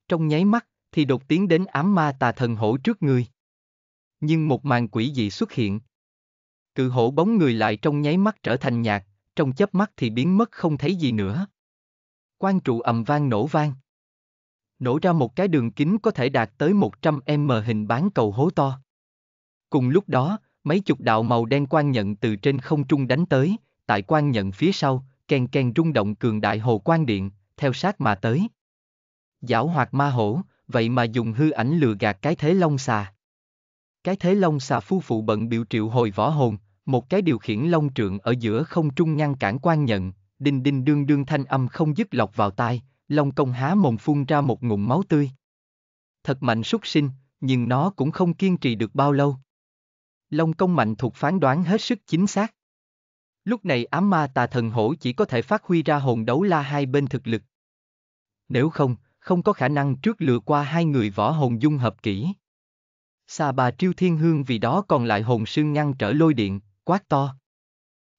trong nháy mắt, thì đột tiến đến ám ma tà thần hổ trước người. Nhưng một màn quỷ dị xuất hiện. Cự hổ bóng người lại trong nháy mắt trở thành nhạt, trong chớp mắt thì biến mất không thấy gì nữa. Quan trụ ầm vang nổ vang. Nổ ra một cái đường kính có thể đạt tới 100m hình bán cầu hố to. Cùng lúc đó, mấy chục đạo màu đen quan nhận từ trên không trung đánh tới, tại quan nhận phía sau, kèn kèn rung động cường đại hồ quan điện, theo sát mà tới. Giảo hoạt ma hổ, vậy mà dùng hư ảnh lừa gạt cái thế long xà. Cái thế long xà phu phụ bận biểu triệu hồi võ hồn, một cái điều khiển long trượng ở giữa không trung ngăn cản quan nhận, đinh đinh đương đương thanh âm không dứt lọc vào tai, long công há mồm phun ra một ngụm máu tươi. Thật mạnh xuất sinh, nhưng nó cũng không kiên trì được bao lâu. Long công mạnh thuộc phán đoán hết sức chính xác. Lúc này ám ma tà thần hổ chỉ có thể phát huy ra hồn đấu la hai bên thực lực. Nếu không, không có khả năng trước lừa qua hai người võ hồn dung hợp kỹ. Xà bà triêu thiên hương vì đó còn lại hồn sư ngăn trở lôi điện, quát to.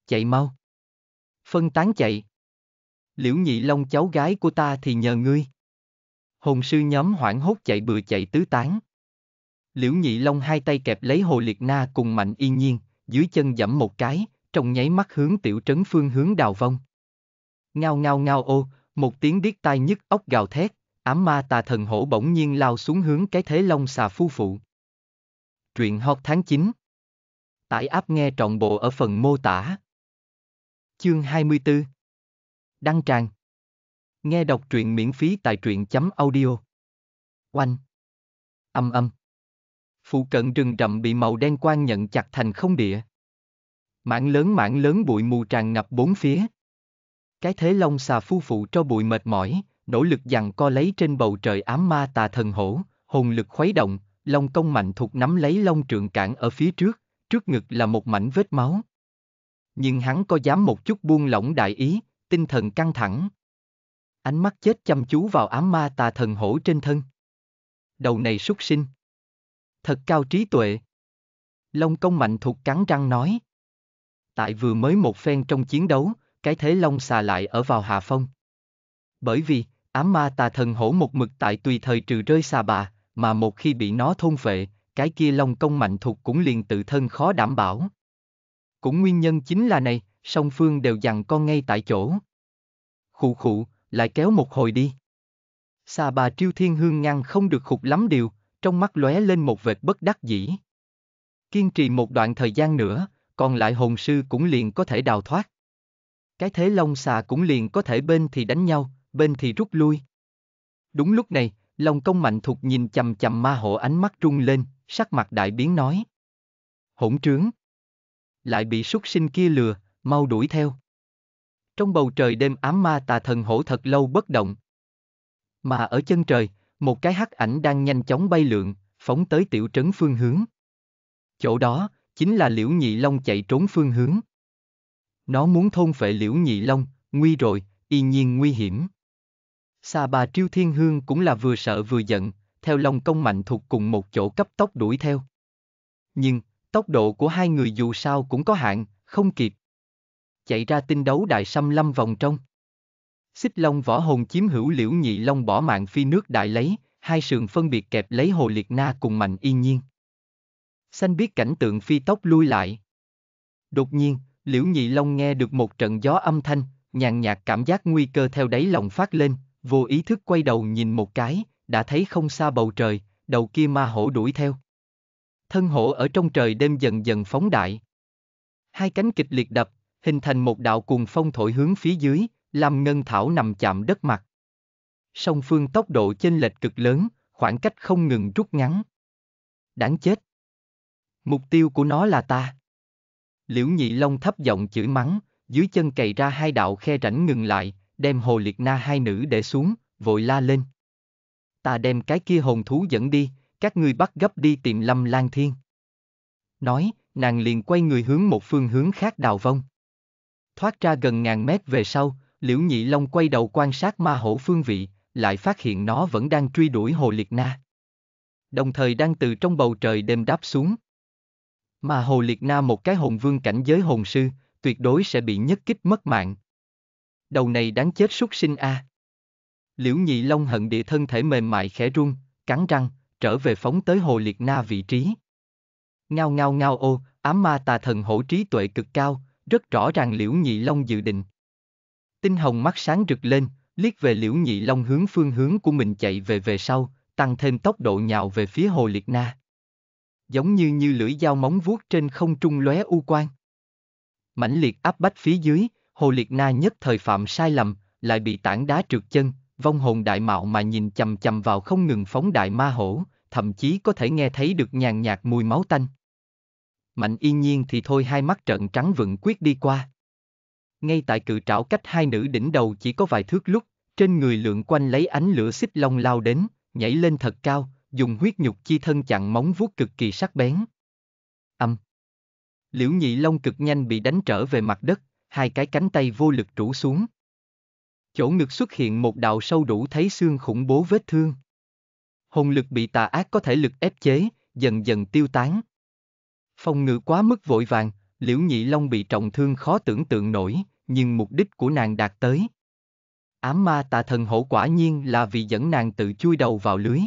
Chạy mau. Phân tán chạy. Liễu nhị long cháu gái của ta thì nhờ ngươi. Hồn sư nhóm hoảng hốt chạy bừa chạy tứ tán. Liễu nhị long hai tay kẹp lấy hồ liệt na cùng mạnh yên nhiên, dưới chân dẫm một cái, trong nháy mắt hướng tiểu trấn phương hướng đào vong. Ngao ngao ngao ô, một tiếng điếc tai nhức ốc gào thét, ám ma tà thần hổ bỗng nhiên lao xuống hướng cái thế long xà phu phụ. Truyện hot tháng 9 Tải áp nghe trọn bộ ở phần mô tả. Chương 24 Đăng tràng Nghe đọc truyện miễn phí tại truyện chấm audio. Oanh Âm âm Phụ cận rừng rậm bị màu đen quang nhận chặt thành không địa. Mảng lớn mảng lớn bụi mù tràn ngập bốn phía. Cái thế long xà phu phụ cho bụi mệt mỏi, nỗ lực dằn co lấy trên bầu trời ám ma tà thần hổ, hồn lực khuấy động, long công mạnh thuộc nắm lấy long trượng cản ở phía trước, trước ngực là một mảnh vết máu. Nhưng hắn có dám một chút buông lỏng đại ý, tinh thần căng thẳng. Ánh mắt chết chăm chú vào ám ma tà thần hổ trên thân. Đầu này súc sinh. Thật cao trí tuệ. Long công mạnh thuộc cắn răng nói. Tại vừa mới một phen trong chiến đấu, cái thế long xà lại ở vào hạ phong. Bởi vì, ám ma tà thần hổ một mực tại tùy thời trừ rơi xà bà, mà một khi bị nó thôn phệ, cái kia long công mạnh thuộc cũng liền tự thân khó đảm bảo. Cũng nguyên nhân chính là này, song phương đều dặn con ngay tại chỗ. Khụ khụ, lại kéo một hồi đi. Xà bà triêu thiên hương ngăn không được khục lắm điều, trong mắt lóe lên một vệt bất đắc dĩ. Kiên trì một đoạn thời gian nữa, còn lại hồn sư cũng liền có thể đào thoát. Cái thế long xà cũng liền có thể bên thì đánh nhau, bên thì rút lui. Đúng lúc này, lòng công mạnh thục nhìn chầm chầm ma hộ ánh mắt trung lên, sắc mặt đại biến nói. Hỗn trướng. Lại bị súc sinh kia lừa, mau đuổi theo. Trong bầu trời đêm ám ma tà thần hổ thật lâu bất động. Mà ở chân trời, một cái hắc ảnh đang nhanh chóng bay lượn, phóng tới tiểu trấn phương hướng. Chỗ đó, chính là liễu nhị long chạy trốn phương hướng. Nó muốn thôn phệ liễu nhị long, nguy rồi, y nhiên nguy hiểm. Xà bà Triêu Thiên Hương cũng là vừa sợ vừa giận, theo Long Công Mạnh thuộc cùng một chỗ cấp tốc đuổi theo. Nhưng, tốc độ của hai người dù sao cũng có hạn, không kịp. Chạy ra tinh đấu đại xăm lâm vòng trong. Xích Long võ hồn chiếm hữu liễu nhị Long bỏ mạng phi nước đại lấy, hai sườn phân biệt kẹp lấy hồ liệt na cùng mạnh y nhiên. Xanh biết cảnh tượng phi tốc lui lại. Đột nhiên, liễu nhị Long nghe được một trận gió âm thanh, nhàn nhạt cảm giác nguy cơ theo đáy lòng phát lên, vô ý thức quay đầu nhìn một cái, đã thấy không xa bầu trời, đầu kia ma hổ đuổi theo. Thân hổ ở trong trời đêm dần dần phóng đại. Hai cánh kịch liệt đập, hình thành một đạo cuồng phong thổi hướng phía dưới, làm ngân thảo nằm chạm đất mặt. Song phương tốc độ chênh lệch cực lớn, khoảng cách không ngừng rút ngắn. Đáng chết. Mục tiêu của nó là ta. Liễu nhị long thấp giọng chửi mắng, dưới chân cày ra hai đạo khe rảnh ngừng lại, đem hồ liệt na hai nữ để xuống, vội la lên. Ta đem cái kia hồn thú dẫn đi, các ngươi bắt gấp đi tìm lâm lan thiên. Nói, nàng liền quay người hướng một phương hướng khác đào vong. Thoát ra gần ngàn mét về sau, liễu nhị long quay đầu quan sát ma hổ phương vị, lại phát hiện nó vẫn đang truy đuổi hồ liệt na. Đồng thời đang từ trong bầu trời đêm đáp xuống. Mà hồ liệt na một cái hồn vương cảnh giới hồn sư, tuyệt đối sẽ bị nhất kích mất mạng đầu này đáng chết súc sinh a. À. Liễu Nhị Long hận địa thân thể mềm mại khẽ run, cắn răng, trở về phóng tới hồ liệt na vị trí. Ngao ngao ngao ô, ám ma tà thần hổ trí tuệ cực cao, rất rõ ràng Liễu Nhị Long dự định. Tinh hồng mắt sáng rực lên, liếc về Liễu Nhị Long hướng phương hướng của mình chạy về về sau, tăng thêm tốc độ nhào về phía hồ liệt na. Giống như như lưỡi dao móng vuốt trên không trung lóe u quang. Mãnh liệt áp bách phía dưới, Hồ Liệt Na nhất thời phạm sai lầm, lại bị tảng đá trượt chân, vong hồn đại mạo mà nhìn chầm chầm vào không ngừng phóng đại ma hổ, thậm chí có thể nghe thấy được nhàn nhạt mùi máu tanh. Mạnh y nhiên thì thôi hai mắt trợn trắng vựng quyết đi qua. Ngay tại cự trảo cách hai nữ đỉnh đầu chỉ có vài thước lúc, trên người lượn quanh lấy ánh lửa xích long lao đến, nhảy lên thật cao, dùng huyết nhục chi thân chặn móng vuốt cực kỳ sắc bén. Âm. Liễu nhị long cực nhanh bị đánh trở về mặt đất, hai cái cánh tay vô lực rủ xuống. Chỗ ngực xuất hiện một đạo sâu đủ thấy xương khủng bố vết thương. Hồn lực bị tà ác có thể lực ép chế, dần dần tiêu tán. Phong ngự quá mức vội vàng, liễu nhị long bị trọng thương khó tưởng tượng nổi, nhưng mục đích của nàng đạt tới. Ám ma tà thần hổ quả nhiên là vì dẫn nàng tự chui đầu vào lưới.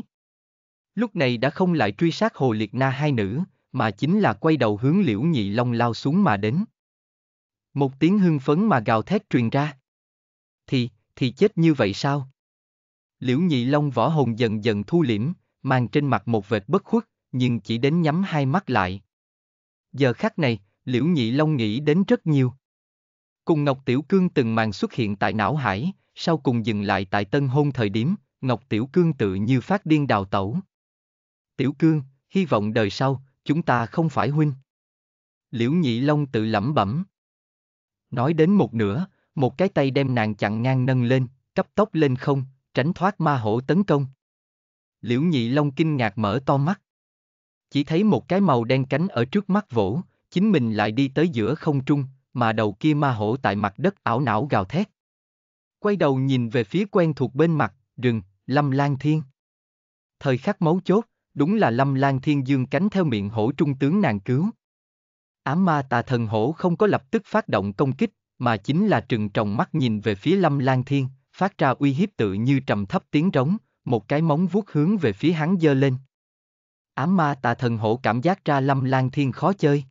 Lúc này đã không lại truy sát hồ liệt na hai nữ, mà chính là quay đầu hướng liễu nhị long lao xuống mà đến. Một tiếng hưng phấn mà gào thét truyền ra. Thì, thì chết như vậy sao? Liễu nhị long võ hồn dần dần thu liễm, mang trên mặt một vệt bất khuất, nhưng chỉ đến nhắm hai mắt lại. Giờ khắc này, liễu nhị long nghĩ đến rất nhiều. Cùng Ngọc Tiểu Cương từng màn xuất hiện tại não hải, sau cùng dừng lại tại tân hôn thời điểm, Ngọc Tiểu Cương tự như phát điên đào tẩu. Tiểu Cương, hy vọng đời sau, chúng ta không phải huynh. Liễu Nhị Long tự lẩm bẩm. Nói đến một nửa, một cái tay đem nàng chặn ngang nâng lên, cấp tốc lên không, tránh thoát ma hổ tấn công. Liễu Nhị Long kinh ngạc mở to mắt. Chỉ thấy một cái màu đen cánh ở trước mắt vỗ, chính mình lại đi tới giữa không trung, mà đầu kia ma hổ tại mặt đất ảo não gào thét. Quay đầu nhìn về phía quen thuộc bên mặt, rừng, Lâm Lan Thiên. Thời khắc máu chốt, đúng là Lâm Lan Thiên dương cánh theo miệng hổ trung tướng nàng cứu. Ám ma tà thần hổ không có lập tức phát động công kích, mà chính là trừng tròng mắt nhìn về phía Lâm Lan Thiên, phát ra uy hiếp tự như trầm thấp tiếng rống, một cái móng vuốt hướng về phía hắn giơ lên. Ám ma tà thần hổ cảm giác ra Lâm Lan Thiên khó chơi.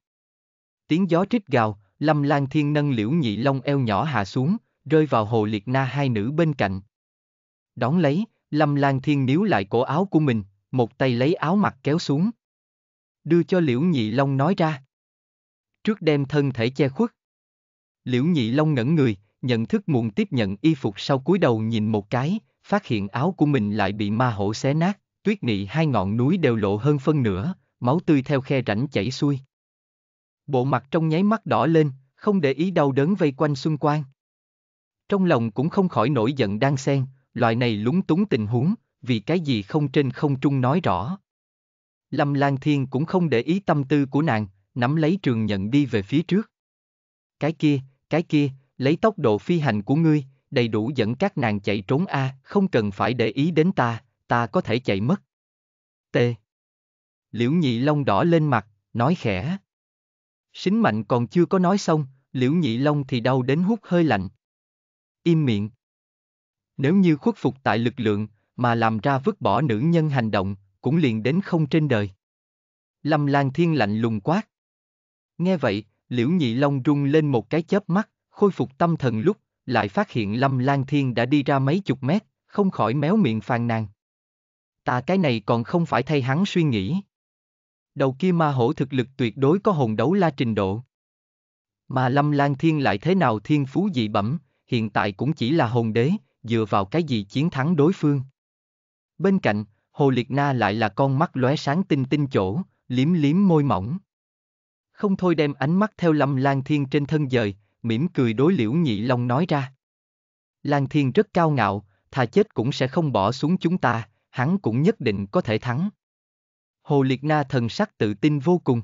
Tiếng gió trích gào, Lâm Lan Thiên nâng liễu nhị long eo nhỏ hạ xuống, rơi vào hồ liệt na hai nữ bên cạnh. Đón lấy, Lâm Lan Thiên níu lại cổ áo của mình, một tay lấy áo mặt kéo xuống. Đưa cho liễu nhị long nói ra trước đem thân thể che khuất. Liễu Nhị Long ngẩn người, nhận thức muộn tiếp nhận y phục sau cúi đầu nhìn một cái, phát hiện áo của mình lại bị ma hổ xé nát, tuyết nị hai ngọn núi đều lộ hơn phân nửa, máu tươi theo khe rãnh chảy xuôi. Bộ mặt trong nháy mắt đỏ lên, không để ý đau đớn vây quanh xung quanh. Trong lòng cũng không khỏi nổi giận đang xen, loại này lúng túng tình huống, vì cái gì không trên không trung nói rõ. Lâm Lan Thiên cũng không để ý tâm tư của nàng, nắm lấy trường nhận đi về phía trước. Cái kia, cái kia, lấy tốc độ phi hành của ngươi, đầy đủ dẫn các nàng chạy trốn a, không cần phải để ý đến ta, ta có thể chạy mất. T. Liễu nhị long đỏ lên mặt, nói khẽ. Sính mạnh còn chưa có nói xong, liễu nhị long thì đau đến hút hơi lạnh. Im miệng. Nếu như khuất phục tại lực lượng, mà làm ra vứt bỏ nữ nhân hành động, cũng liền đến không trên đời. Lâm Lan Thiên lạnh lùng quát. Nghe vậy, liễu nhị long rung lên một cái chớp mắt, khôi phục tâm thần lúc, lại phát hiện lâm lan thiên đã đi ra mấy chục mét, không khỏi méo miệng phàn nàn. Ta cái này còn không phải thay hắn suy nghĩ. Đầu kia ma hổ thực lực tuyệt đối có hồn đấu la trình độ. Mà lâm lan thiên lại thế nào thiên phú dị bẩm, hiện tại cũng chỉ là hồn đế, dựa vào cái gì chiến thắng đối phương. Bên cạnh, Hồ Liệt Na lại là con mắt lóe sáng tinh tinh chỗ, liếm liếm môi mỏng không thôi đem ánh mắt theo lâm Lan Thiên trên thân dời, mỉm cười đối liễu nhị long nói ra. Lan Thiên rất cao ngạo, thà chết cũng sẽ không bỏ xuống chúng ta, hắn cũng nhất định có thể thắng. Hồ Liệt Na thần sắc tự tin vô cùng.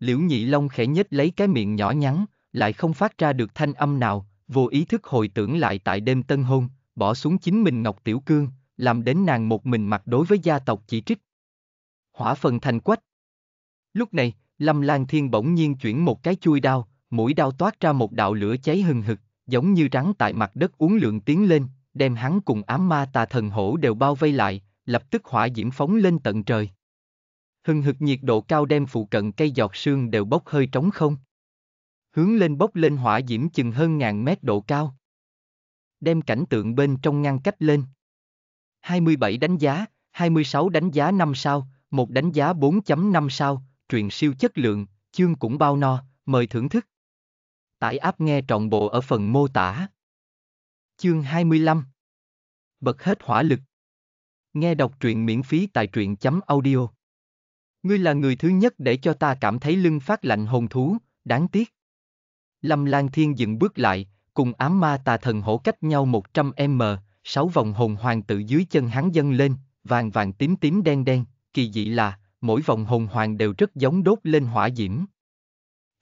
Liễu Nhị Long khẽ nhếch lấy cái miệng nhỏ nhắn, lại không phát ra được thanh âm nào, vô ý thức hồi tưởng lại tại đêm tân hôn, bỏ xuống chính mình Ngọc Tiểu Cương, làm đến nàng một mình mặt đối với gia tộc chỉ trích. Hỏa phần thành quách. Lúc này, Lâm Lan Thiên bỗng nhiên chuyển một cái chui đao, mũi đao toát ra một đạo lửa cháy hừng hực, giống như rắn tại mặt đất uốn lượn tiến lên, đem hắn cùng ám ma tà thần hổ đều bao vây lại, lập tức hỏa diễm phóng lên tận trời. Hừng hực nhiệt độ cao đem phụ cận cây giọt sương đều bốc hơi trống không. Hướng lên bốc lên hỏa diễm chừng hơn ngàn mét độ cao. Đem cảnh tượng bên trong ngăn cách lên. 27 đánh giá, 26 đánh giá 5 sao, một đánh giá 4.5 sao, truyện siêu chất lượng, chương cũng bao no, mời thưởng thức. Tải app nghe trọn bộ ở phần mô tả. Chương 25 Bật hết hỏa lực Nghe đọc truyện miễn phí tại truyện chấm audio Ngươi là người thứ nhất để cho ta cảm thấy lưng phát lạnh hồn thú, đáng tiếc. Lâm Lan Thiên dừng bước lại, cùng ám ma tà thần hổ cách nhau 100m, sáu vòng hồn hoàng tự dưới chân hắn dâng lên, vàng vàng tím tím đen đen, kỳ dị là, mỗi vòng hồn hoàng đều rất giống đốt lên hỏa diễm.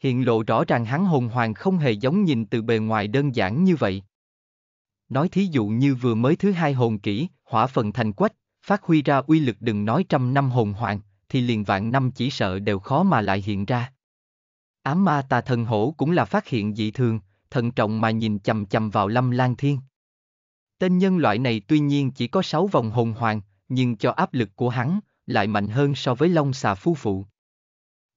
Hiện lộ rõ ràng hắn hồn hoàng không hề giống nhìn từ bề ngoài đơn giản như vậy. Nói thí dụ như vừa mới thứ hai hồn kỹ, hỏa phần thành quách, phát huy ra uy lực đừng nói trăm năm hồn hoàng, thì liền vạn năm chỉ sợ đều khó mà lại hiện ra. Ám ma tà thần hổ cũng là phát hiện dị thường, thận trọng mà nhìn chầm chầm vào lâm lan thiên. Tên nhân loại này tuy nhiên chỉ có sáu vòng hồn hoàng, nhưng cho áp lực của hắn, lại mạnh hơn so với long xà phu phụ.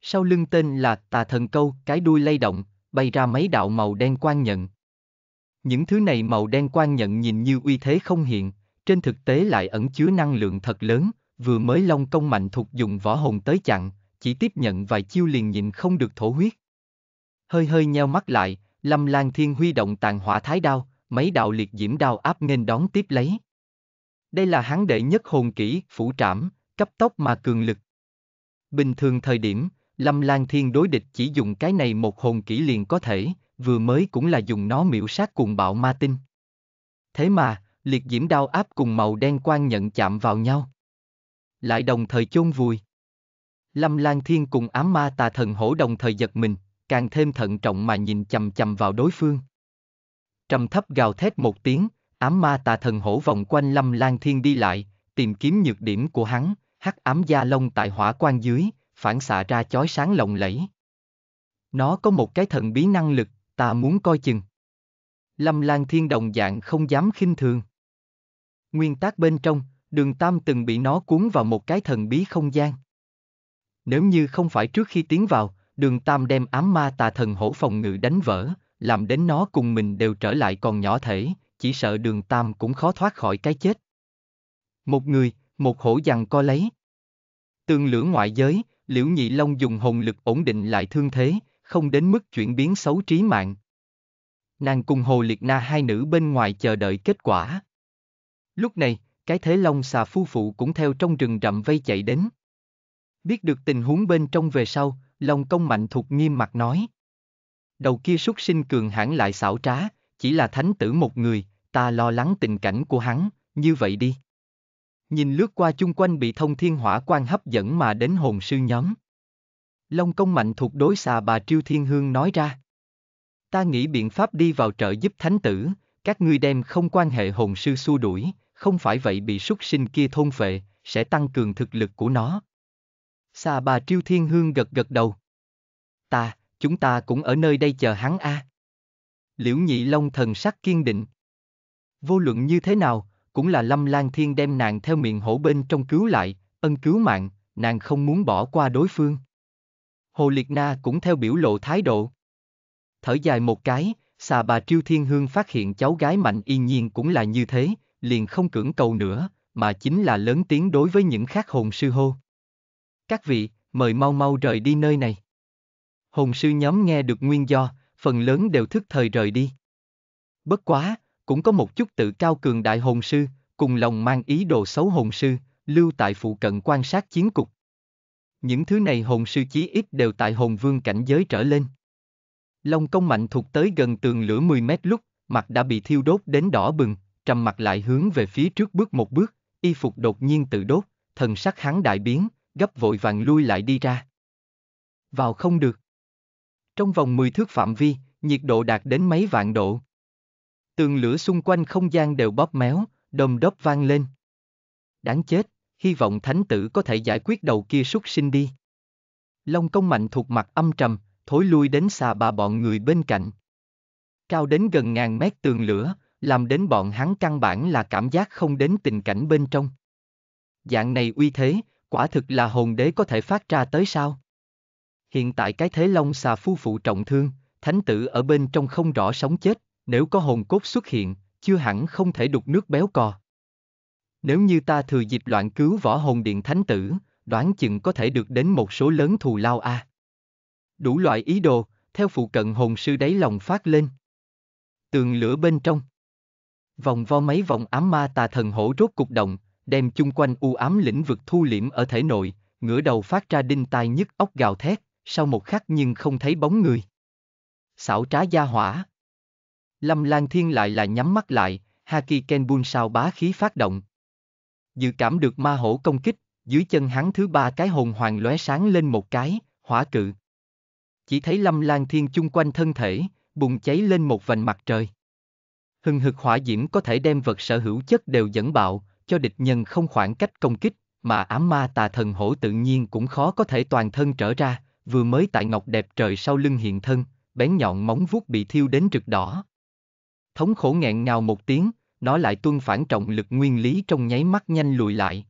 Sau lưng tên là tà thần câu, cái đuôi lay động, bay ra mấy đạo màu đen quan nhận. Những thứ này màu đen quan nhận nhìn như uy thế không hiện, trên thực tế lại ẩn chứa năng lượng thật lớn, vừa mới long công mạnh thuộc dùng võ hồn tới chặn, chỉ tiếp nhận vài chiêu liền nhịn không được thổ huyết. Hơi hơi nheo mắt lại, Lâm Lan Thiên huy động tàn hỏa thái đao, mấy đạo liệt diễm đao áp nên đón tiếp lấy. Đây là hắn đệ nhất hồn kỹ, phủ trảm, cấp tốc mà cường lực. Bình thường thời điểm, Lâm Lan Thiên đối địch chỉ dùng cái này một hồn kỹ liền có thể, vừa mới cũng là dùng nó miễu sát cùng bạo ma tinh. Thế mà, liệt diễm đao áp cùng màu đen quan nhận chạm vào nhau. Lại đồng thời chôn vùi. Lâm Lan Thiên cùng ám ma tà thần hổ đồng thời giật mình, càng thêm thận trọng mà nhìn chầm chầm vào đối phương. Trầm thấp gào thét một tiếng, ám ma tà thần hổ vòng quanh Lâm Lan Thiên đi lại, tìm kiếm nhược điểm của hắn, hắc ám gia long tại hỏa quan dưới, phản xạ ra chói sáng lộng lẫy. Nó có một cái thần bí năng lực, ta muốn coi chừng. Lâm Lan Thiên đồng dạng không dám khinh thường. Nguyên tắc bên trong, đường Tam từng bị nó cuốn vào một cái thần bí không gian. Nếu như không phải trước khi tiến vào, đường Tam đem ám ma tà thần hổ phòng ngự đánh vỡ, làm đến nó cùng mình đều trở lại còn nhỏ thể, chỉ sợ đường Tam cũng khó thoát khỏi cái chết. Một người, một hổ dằn co lấy. Tương lửa ngoại giới, liễu nhị long dùng hồn lực ổn định lại thương thế, không đến mức chuyển biến xấu trí mạng. Nàng cùng hồ liệt na hai nữ bên ngoài chờ đợi kết quả. Lúc này, cái thế long xà phu phụ cũng theo trong rừng rậm vây chạy đến. Biết được tình huống bên trong về sau, Long công mạnh thuộc nghiêm mặt nói. Đầu kia xuất sinh cường hãn lại xảo trá, chỉ là thánh tử một người, ta lo lắng tình cảnh của hắn, như vậy đi. Nhìn lướt qua chung quanh bị thông thiên hỏa quan hấp dẫn mà đến hồn sư nhóm. Long công mạnh thuộc đối xà bà Triêu Thiên Hương nói ra. Ta nghĩ biện pháp đi vào trợ giúp thánh tử, các ngươi đem không quan hệ hồn sư xua đuổi, không phải vậy bị súc sinh kia thôn phệ, sẽ tăng cường thực lực của nó. Xà bà Triêu Thiên Hương gật gật đầu. Ta, chúng ta cũng ở nơi đây chờ hắn a. À. Liễu Nhị Long thần sắc kiên định. Vô luận như thế nào, cũng là Lâm Lan Thiên đem nàng theo miệng hổ bên trong cứu lại, ân cứu mạng, nàng không muốn bỏ qua đối phương. Hồ Liệt Na cũng theo biểu lộ thái độ. Thở dài một cái, xà bà Triêu Thiên Hương phát hiện cháu gái mạnh y nhiên cũng là như thế, liền không cưỡng cầu nữa, mà chính là lớn tiếng đối với những khác hồn sư hô. Các vị, mời mau mau rời đi nơi này. Hồn sư nhóm nghe được nguyên do, phần lớn đều thức thời rời đi. Bất quá, cũng có một chút tự cao cường đại hồn sư, cùng lòng mang ý đồ xấu hồn sư, lưu tại phụ cận quan sát chiến cục. Những thứ này hồn sư chí ít đều tại hồn vương cảnh giới trở lên. Long công mạnh thuộc tới gần tường lửa 10 mét lúc, mặt đã bị thiêu đốt đến đỏ bừng, trầm mặt lại hướng về phía trước bước một bước, y phục đột nhiên tự đốt, thần sắc hắn đại biến, gấp vội vàng lui lại đi ra. Vào không được. Trong vòng 10 thước phạm vi, nhiệt độ đạt đến mấy vạn độ. Tường lửa xung quanh không gian đều bóp méo, đồng đốc vang lên. Đáng chết, hy vọng thánh tử có thể giải quyết đầu kia súc sinh đi. Long công mạnh thuộc mặt âm trầm, thối lui đến xà bà bọn người bên cạnh. Cao đến gần ngàn mét tường lửa, làm đến bọn hắn căn bản là cảm giác không đến tình cảnh bên trong. Dạng này uy thế, quả thực là hồn đế có thể phát ra tới sao? Hiện tại cái thế long xà phu phụ trọng thương, thánh tử ở bên trong không rõ sống chết, nếu có hồn cốt xuất hiện, chưa hẳn không thể đục nước béo cò. Nếu như ta thừa dịp loạn cứu võ hồn điện thánh tử, đoán chừng có thể được đến một số lớn thù lao a. À. Đủ loại ý đồ, theo phụ cận hồn sư đáy lòng phát lên. Tường lửa bên trong. Vòng vo mấy vòng ám ma tà thần hổ rốt cục động, đem chung quanh u ám lĩnh vực thu liễm ở thể nội, ngửa đầu phát ra đinh tai nhức óc gào thét, sau một khắc nhưng không thấy bóng người. Xảo trá gia hỏa, Lâm Lan Thiên lại là nhắm mắt lại, Haki Kenbun sao bá khí phát động. Dự cảm được ma hổ công kích, dưới chân hắn thứ ba cái hồn hoàng lóe sáng lên một cái, hỏa cự. Chỉ thấy Lâm Lan Thiên chung quanh thân thể, bùng cháy lên một vành mặt trời. Hừng hực hỏa diễm có thể đem vật sở hữu chất đều dẫn bạo, cho địch nhân không khoảng cách công kích, mà ám ma tà thần hổ tự nhiên cũng khó có thể toàn thân trở ra, vừa mới tại ngọc đẹp trời sau lưng hiện thân, bén nhọn móng vuốt bị thiêu đến rực đỏ thống khổ nghẹn ngào một tiếng, nó lại tuân phản trọng lực nguyên lý trong nháy mắt nhanh lùi lại.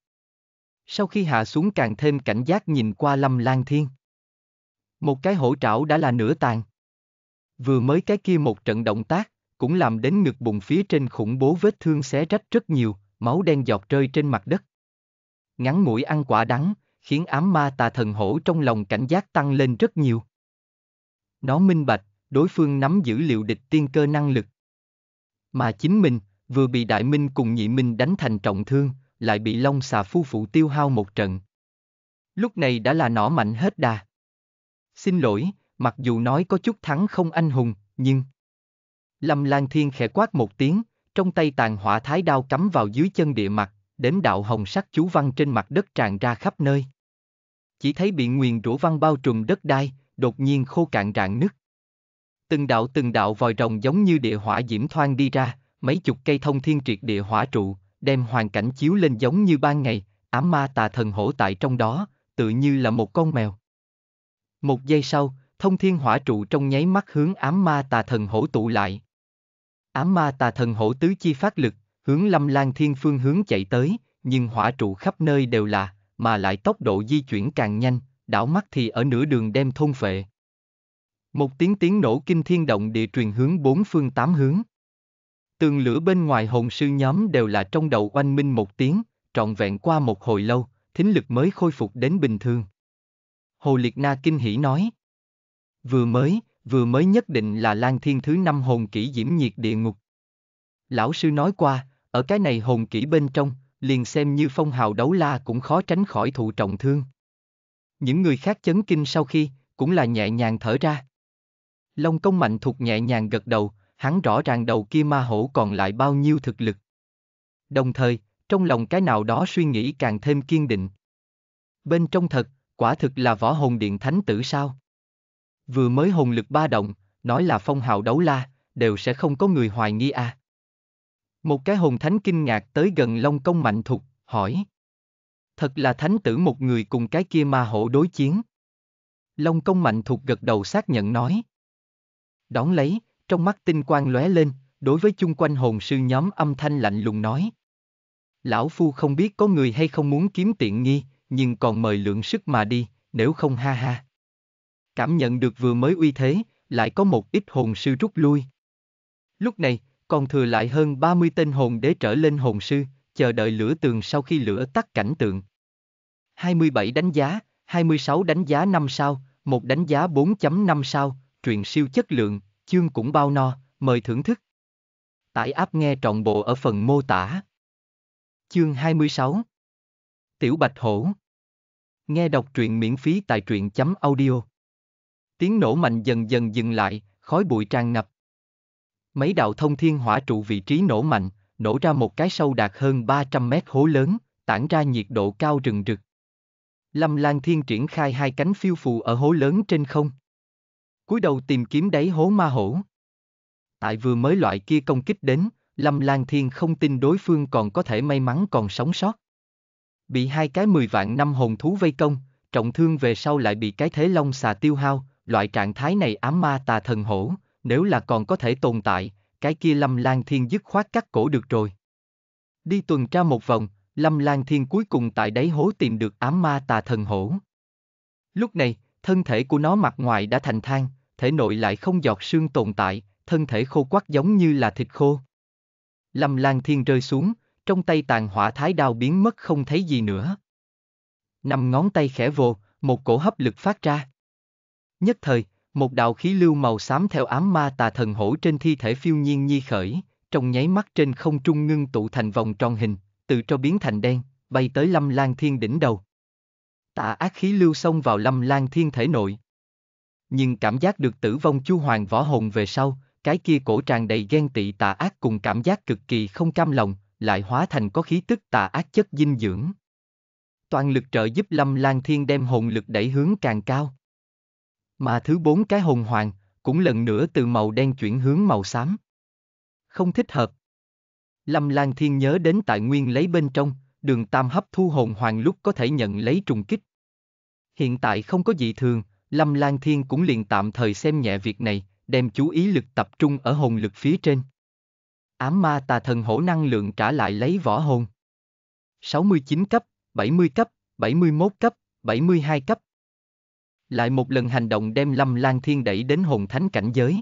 Sau khi hạ xuống càng thêm cảnh giác nhìn qua lâm lan thiên. Một cái hổ trảo đã là nửa tàn. Vừa mới cái kia một trận động tác, cũng làm đến ngực bụng phía trên khủng bố vết thương xé rách rất nhiều, máu đen giọt rơi trên mặt đất. Ngắn mũi ăn quả đắng, khiến ám ma tà thần hổ trong lòng cảnh giác tăng lên rất nhiều. Nó minh bạch, đối phương nắm giữ liệu địch tiên cơ năng lực, mà chính mình, vừa bị Đại Minh cùng Nhị Minh đánh thành trọng thương, lại bị Long xà phu phụ tiêu hao một trận. Lúc này đã là nỏ mạnh hết đà. Xin lỗi, mặc dù nói có chút thắng không anh hùng, nhưng... Lâm Lan Thiên khẽ quát một tiếng, trong tay tàn hỏa thái đao cắm vào dưới chân địa mặt, đếm đạo hồng sắc chú văn trên mặt đất tràn ra khắp nơi. Chỉ thấy bị nguyền rủa văn bao trùm đất đai, đột nhiên khô cạn rạn nứt. Từng đạo từng đạo vòi rồng giống như địa hỏa diễm thoang đi ra, mấy chục cây thông thiên triệt địa hỏa trụ, đem hoàn cảnh chiếu lên giống như ban ngày, ám ma tà thần hổ tại trong đó, tự như là một con mèo. Một giây sau, thông thiên hỏa trụ trong nháy mắt hướng ám ma tà thần hổ tụ lại. Ám ma tà thần hổ tứ chi phát lực, hướng lâm lan thiên phương hướng chạy tới, nhưng hỏa trụ khắp nơi đều là, mà lại tốc độ di chuyển càng nhanh, đảo mắt thì ở nửa đường đem thôn phệ. Một tiếng tiếng nổ kinh thiên động địa truyền hướng bốn phương tám hướng. Tường lửa bên ngoài hồn sư nhóm đều là trong đầu oanh minh một tiếng, trọn vẹn qua một hồi lâu, thính lực mới khôi phục đến bình thường. Hồ Liệt Na kinh hỉ nói. Vừa mới, vừa mới nhất định là Lan Thiên thứ năm hồn kỹ diễm nhiệt địa ngục. Lão sư nói qua, ở cái này hồn kỹ bên trong, liền xem như phong hào đấu la cũng khó tránh khỏi thụ trọng thương. Những người khác chấn kinh sau khi, cũng là nhẹ nhàng thở ra. Long công mạnh thuộc nhẹ nhàng gật đầu, hắn rõ ràng đầu kia ma hổ còn lại bao nhiêu thực lực. Đồng thời, trong lòng cái nào đó suy nghĩ càng thêm kiên định. Bên trong thật, quả thực là võ hồn điện thánh tử sao? Vừa mới hồn lực ba động, nói là phong hào đấu la, đều sẽ không có người hoài nghi a. À. Một cái hồn thánh kinh ngạc tới gần Long Công Mạnh Thục, hỏi. Thật là thánh tử một người cùng cái kia ma hổ đối chiến. Long Công Mạnh Thục gật đầu xác nhận nói. Đón lấy, trong mắt tinh quang lóe lên, đối với chung quanh hồn sư nhóm âm thanh lạnh lùng nói. Lão Phu không biết có người hay không muốn kiếm tiện nghi, nhưng còn mời lượng sức mà đi, nếu không ha ha. Cảm nhận được vừa mới uy thế, lại có một ít hồn sư rút lui. Lúc này, còn thừa lại hơn 30 tên hồn đế trở lên hồn sư, chờ đợi lửa tường sau khi lửa tắt cảnh tượng. 27 đánh giá, 26 đánh giá 5 sao, một đánh giá 4.5 sao, truyện siêu chất lượng, chương cũng bao no, mời thưởng thức. Tải app nghe trọn bộ ở phần mô tả. Chương 26 Tiểu Bạch Hổ Nghe đọc truyện miễn phí tại truyện chấm audio. Tiếng nổ mạnh dần dần dừng lại, khói bụi tràn ngập. Mấy đạo thông thiên hỏa trụ vị trí nổ mạnh, nổ ra một cái sâu đạt hơn 300 mét hố lớn, tản ra nhiệt độ cao rừng rực. Lâm Lan Thiên triển khai hai cánh phiêu phù ở hố lớn trên không cúi đầu tìm kiếm đáy hố ma hổ. Tại vừa mới loại kia công kích đến, Lâm Lan Thiên không tin đối phương còn có thể may mắn còn sống sót. Bị hai cái mười vạn năm hồn thú vây công, trọng thương về sau lại bị cái thế long xà tiêu hao, loại trạng thái này ám ma tà thần hổ, nếu là còn có thể tồn tại, cái kia Lâm Lan Thiên dứt khoát cắt cổ được rồi. Đi tuần tra một vòng, Lâm Lan Thiên cuối cùng tại đáy hố tìm được ám ma tà thần hổ. Lúc này, thân thể của nó mặt ngoài đã thành thang, thể nội lại không giọt xương tồn tại, thân thể khô quắc giống như là thịt khô. Lâm Lan Thiên rơi xuống, trong tay tàn hỏa thái đao biến mất không thấy gì nữa. Năm ngón tay khẽ vồ, một cổ hấp lực phát ra. Nhất thời, một đạo khí lưu màu xám theo ám ma tà thần hổ trên thi thể phiêu nhiên nhi khởi, trong nháy mắt trên không trung ngưng tụ thành vòng tròn hình, tự cho biến thành đen, bay tới lâm lan thiên đỉnh đầu. Tà ác khí lưu xông vào lâm lang thiên thể nội. Nhưng cảm giác được tử vong chu hoàng võ hồn về sau, cái kia cổ tràn đầy ghen tị tà ác cùng cảm giác cực kỳ không cam lòng, lại hóa thành có khí tức tà ác chất dinh dưỡng. Toàn lực trợ giúp Lâm lang Thiên đem hồn lực đẩy hướng càng cao. Mà thứ bốn cái hồn hoàng, cũng lần nữa từ màu đen chuyển hướng màu xám. Không thích hợp. Lâm lang Thiên nhớ đến tại nguyên lấy bên trong, đường tam hấp thu hồn hoàng lúc có thể nhận lấy trùng kích. Hiện tại không có dị thường, Lâm Lan Thiên cũng liền tạm thời xem nhẹ việc này, đem chú ý lực tập trung ở hồn lực phía trên. Ám ma tà thần hổ năng lượng trả lại lấy võ hồn. 69 cấp, 70 cấp, 71 cấp, 72 cấp. Lại một lần hành động đem Lâm Lan Thiên đẩy đến hồn thánh cảnh giới.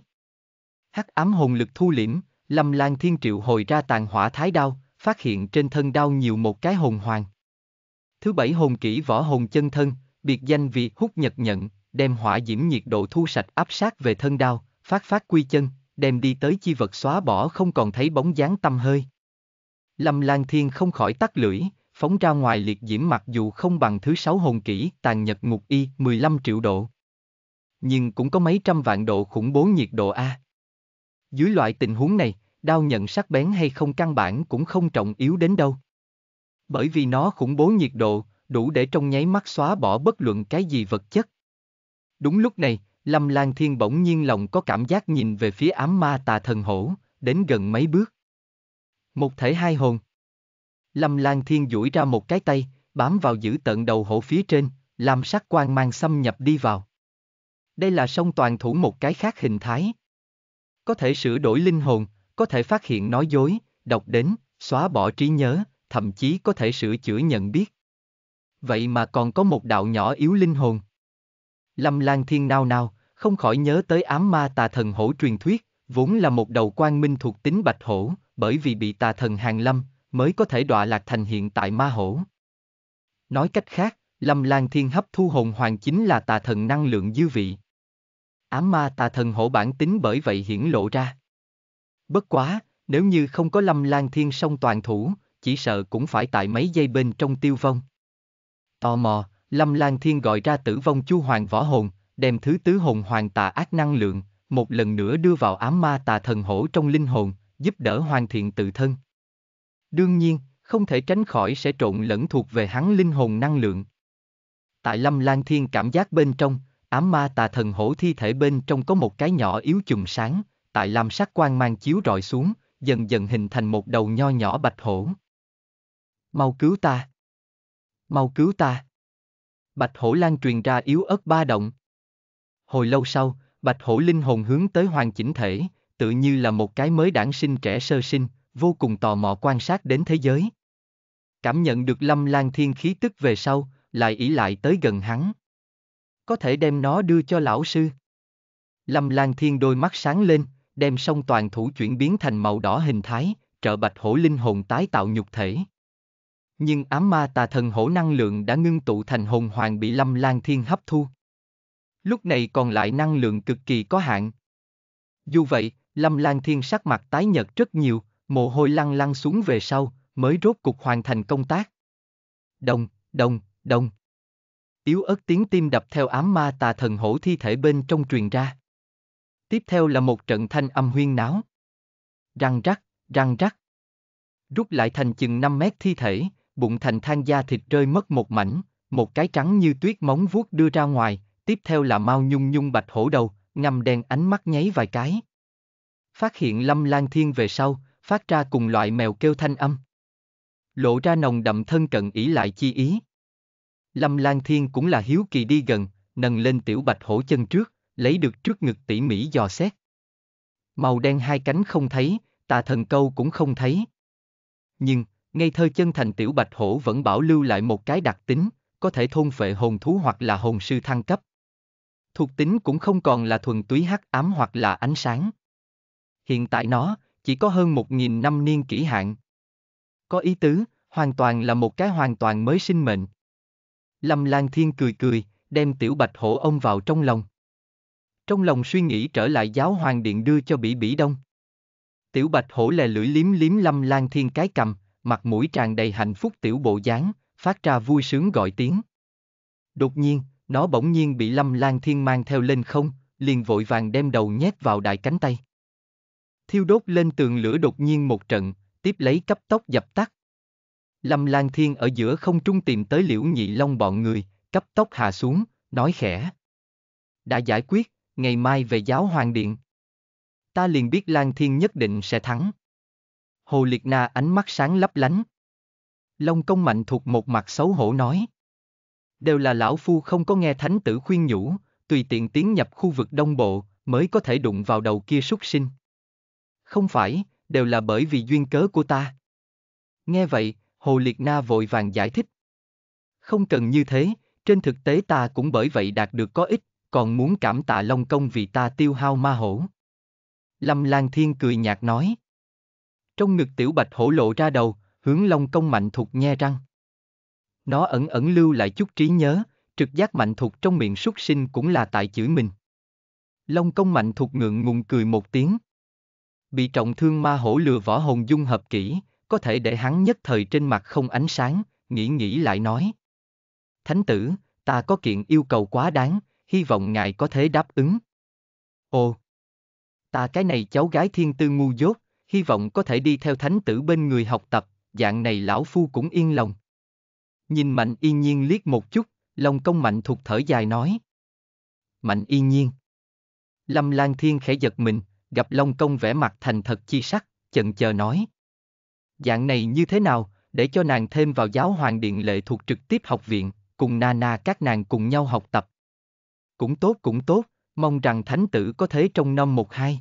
Hắc ám hồn lực thu liễm, Lâm Lan Thiên triệu hồi ra tàn hỏa thái đao, phát hiện trên thân đau nhiều một cái hồn hoàng. Thứ bảy hồn kỹ võ hồn chân thân, biệt danh vì hút nhật nhận, đem hỏa diễm nhiệt độ thu sạch áp sát về thân đau, phát phát quy chân, đem đi tới chi vật xóa bỏ không còn thấy bóng dáng tâm hơi. Lâm Lan Thiên không khỏi tắt lưỡi, phóng ra ngoài liệt diễm mặc dù không bằng thứ sáu hồn kỹ tàn nhật ngục y 15 triệu độ. Nhưng cũng có mấy trăm vạn độ khủng bố nhiệt độ A. Dưới loại tình huống này, đao nhận sắc bén hay không căn bản cũng không trọng yếu đến đâu. Bởi vì nó khủng bố nhiệt độ, đủ để trong nháy mắt xóa bỏ bất luận cái gì vật chất. Đúng lúc này, Lâm Lan Thiên bỗng nhiên lòng có cảm giác nhìn về phía ám ma tà thần hổ, đến gần mấy bước. Một thể hai hồn. Lâm Lan Thiên duỗi ra một cái tay, bám vào giữ tận đầu hổ phía trên, làm sắc quan mang xâm nhập đi vào. Đây là sông toàn thủ một cái khác hình thái. Có thể sửa đổi linh hồn, có thể phát hiện nói dối, đọc đến, xóa bỏ trí nhớ, thậm chí có thể sửa chữa nhận biết. Vậy mà còn có một đạo nhỏ yếu linh hồn. Lâm Lan Thiên nao nao, không khỏi nhớ tới ám ma tà thần hổ truyền thuyết, vốn là một đầu quan minh thuộc tính bạch hổ, bởi vì bị tà thần hàng lâm, mới có thể đọa lạc thành hiện tại ma hổ. Nói cách khác, Lâm Lan Thiên hấp thu hồn hoàng chính là tà thần năng lượng dư vị. Ám ma tà thần hổ bản tính bởi vậy hiển lộ ra. Bất quá, nếu như không có lâm lan thiên song toàn thủ, chỉ sợ cũng phải tại mấy giây bên trong tiêu vong. Tò mò, lâm lan thiên gọi ra tử vong chu hoàng võ hồn, đem thứ tứ hồn hoàng tà ác năng lượng, một lần nữa đưa vào ám ma tà thần hổ trong linh hồn, giúp đỡ hoàn thiện tự thân. Đương nhiên, không thể tránh khỏi sẽ trộn lẫn thuộc về hắn linh hồn năng lượng. Tại Lâm Lan Thiên cảm giác bên trong, ám ma tà thần hổ thi thể bên trong có một cái nhỏ yếu chùm sáng, tại lam sắc quan mang chiếu rọi xuống, dần dần hình thành một đầu nho nhỏ bạch hổ. Mau cứu ta! Mau cứu ta! Bạch hổ lan truyền ra yếu ớt ba động. Hồi lâu sau, bạch hổ linh hồn hướng tới hoàn chỉnh thể, tự như là một cái mới đản sinh trẻ sơ sinh, vô cùng tò mò quan sát đến thế giới. Cảm nhận được lâm lan thiên khí tức về sau, lại ỷ lại tới gần hắn. Có thể đem nó đưa cho lão sư. Lâm Lan Thiên đôi mắt sáng lên, đem song toàn thủ chuyển biến thành màu đỏ hình thái, trợ bạch hổ linh hồn tái tạo nhục thể. Nhưng ám ma tà thần hổ năng lượng đã ngưng tụ thành hồn hoàng bị lâm lan thiên hấp thu. Lúc này còn lại năng lượng cực kỳ có hạn. Dù vậy, lâm lan thiên sắc mặt tái nhợt rất nhiều, mồ hôi lăn lăn xuống về sau, mới rốt cục hoàn thành công tác. Đồng, đồng, đồng. Yếu ớt tiếng tim đập theo ám ma tà thần hổ thi thể bên trong truyền ra. Tiếp theo là một trận thanh âm huyên náo. Răng rắc, răng rắc. Rút lại thành chừng 5 mét thi thể, bụng thành than da thịt rơi mất một mảnh, một cái trắng như tuyết móng vuốt đưa ra ngoài, tiếp theo là mau nhung nhung bạch hổ đầu, ngầm đen ánh mắt nháy vài cái. Phát hiện lâm lan thiên về sau, phát ra cùng loại mèo kêu thanh âm. Lộ ra nồng đậm thân cận ý lại chi ý. Lâm Lan Thiên cũng là hiếu kỳ đi gần, nâng lên tiểu bạch hổ chân trước, lấy được trước ngực tỉ mỉ dò xét. Màu đen hai cánh không thấy, tà thần câu cũng không thấy. Nhưng, ngây thơ chân thành tiểu bạch hổ vẫn bảo lưu lại một cái đặc tính, có thể thôn phệ hồn thú hoặc là hồn sư thăng cấp. Thuộc tính cũng không còn là thuần túy hắc ám hoặc là ánh sáng. Hiện tại nó, chỉ có hơn một nghìn năm niên kỷ hạn. Có ý tứ, hoàn toàn là một cái hoàn toàn mới sinh mệnh. Lâm Lan Thiên cười cười, đem tiểu bạch hổ ông vào trong lòng. Trong lòng suy nghĩ trở lại giáo hoàng điện đưa cho bỉ bỉ đông. Tiểu bạch hổ lè lưỡi liếm liếm lâm lan thiên cái cầm, mặt mũi tràn đầy hạnh phúc tiểu bộ dáng, phát ra vui sướng gọi tiếng. Đột nhiên, nó bỗng nhiên bị lâm lan thiên mang theo lên không, liền vội vàng đem đầu nhét vào đại cánh tay. Thiêu đốt lên tường lửa đột nhiên một trận, tiếp lấy cấp tốc dập tắt. Lâm Lan Thiên ở giữa không trung tìm tới liễu nhị long bọn người, cấp tốc hạ xuống, nói khẽ. Đã giải quyết, ngày mai về giáo hoàng điện. Ta liền biết Lan Thiên nhất định sẽ thắng. Hồ Liệt Na ánh mắt sáng lấp lánh. Long công mạnh thuộc một mặt xấu hổ nói. Đều là lão phu không có nghe thánh tử khuyên nhủ, tùy tiện tiến nhập khu vực đông bộ, mới có thể đụng vào đầu kia súc sinh. Không phải, đều là bởi vì duyên cớ của ta. Nghe vậy, Hồ Liệt Na vội vàng giải thích. Không cần như thế, trên thực tế ta cũng bởi vậy đạt được có ích, còn muốn cảm tạ Long Công vì ta tiêu hao ma hổ. Lâm Lan Thiên cười nhạt nói. Trong ngực tiểu bạch hổ lộ ra đầu, hướng Long Công mạnh thục nhe răng. Nó ẩn ẩn lưu lại chút trí nhớ, trực giác mạnh thục trong miệng xuất sinh cũng là tại chữ mình. Long Công mạnh thục ngượng ngùng cười một tiếng. Bị trọng thương ma hổ lừa võ hồn dung hợp kỹ, có thể để hắn nhất thời trên mặt không ánh sáng, nghĩ nghĩ lại nói. Thánh tử, ta có kiện yêu cầu quá đáng, hy vọng ngài có thể đáp ứng. Ồ! Ta cái này cháu gái thiên tư ngu dốt, hy vọng có thể đi theo thánh tử bên người học tập, dạng này lão phu cũng yên lòng. Nhìn Mạnh yên nhiên liếc một chút, lòng công mạnh thuộc thở dài nói. Mạnh yên nhiên. Lâm Lan Thiên khẽ giật mình, gặp Long Công vẻ mặt thành thật chi sắc, chần chờ nói. Dạng này như thế nào, để cho nàng thêm vào giáo hoàng điện lệ thuộc trực tiếp học viện, cùng Nana các nàng cùng nhau học tập. Cũng tốt cũng tốt, mong rằng thánh tử có thế trong năm một hai.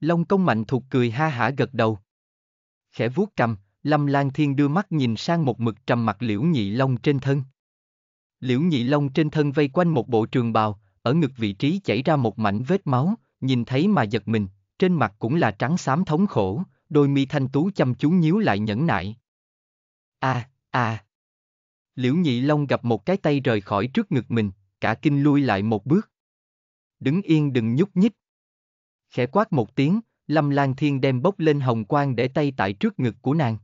Long công mạnh thuộc cười ha hả gật đầu. Khẽ vuốt cầm, Lâm Lan Thiên đưa mắt nhìn sang một mực trầm mặt liễu nhị long trên thân. Liễu nhị long trên thân vây quanh một bộ trường bào, ở ngực vị trí chảy ra một mảnh vết máu, nhìn thấy mà giật mình, trên mặt cũng là trắng xám thống khổ, đôi mi thanh tú chăm chú nhíu lại nhẫn nại. À, à. Liễu nhị long gặp một cái tay rời khỏi trước ngực mình, cả kinh lui lại một bước. Đứng yên đừng nhúc nhích. Khẽ quát một tiếng, Lâm Lan Thiên đem bốc lên hồng quang để tay tại trước ngực của nàng.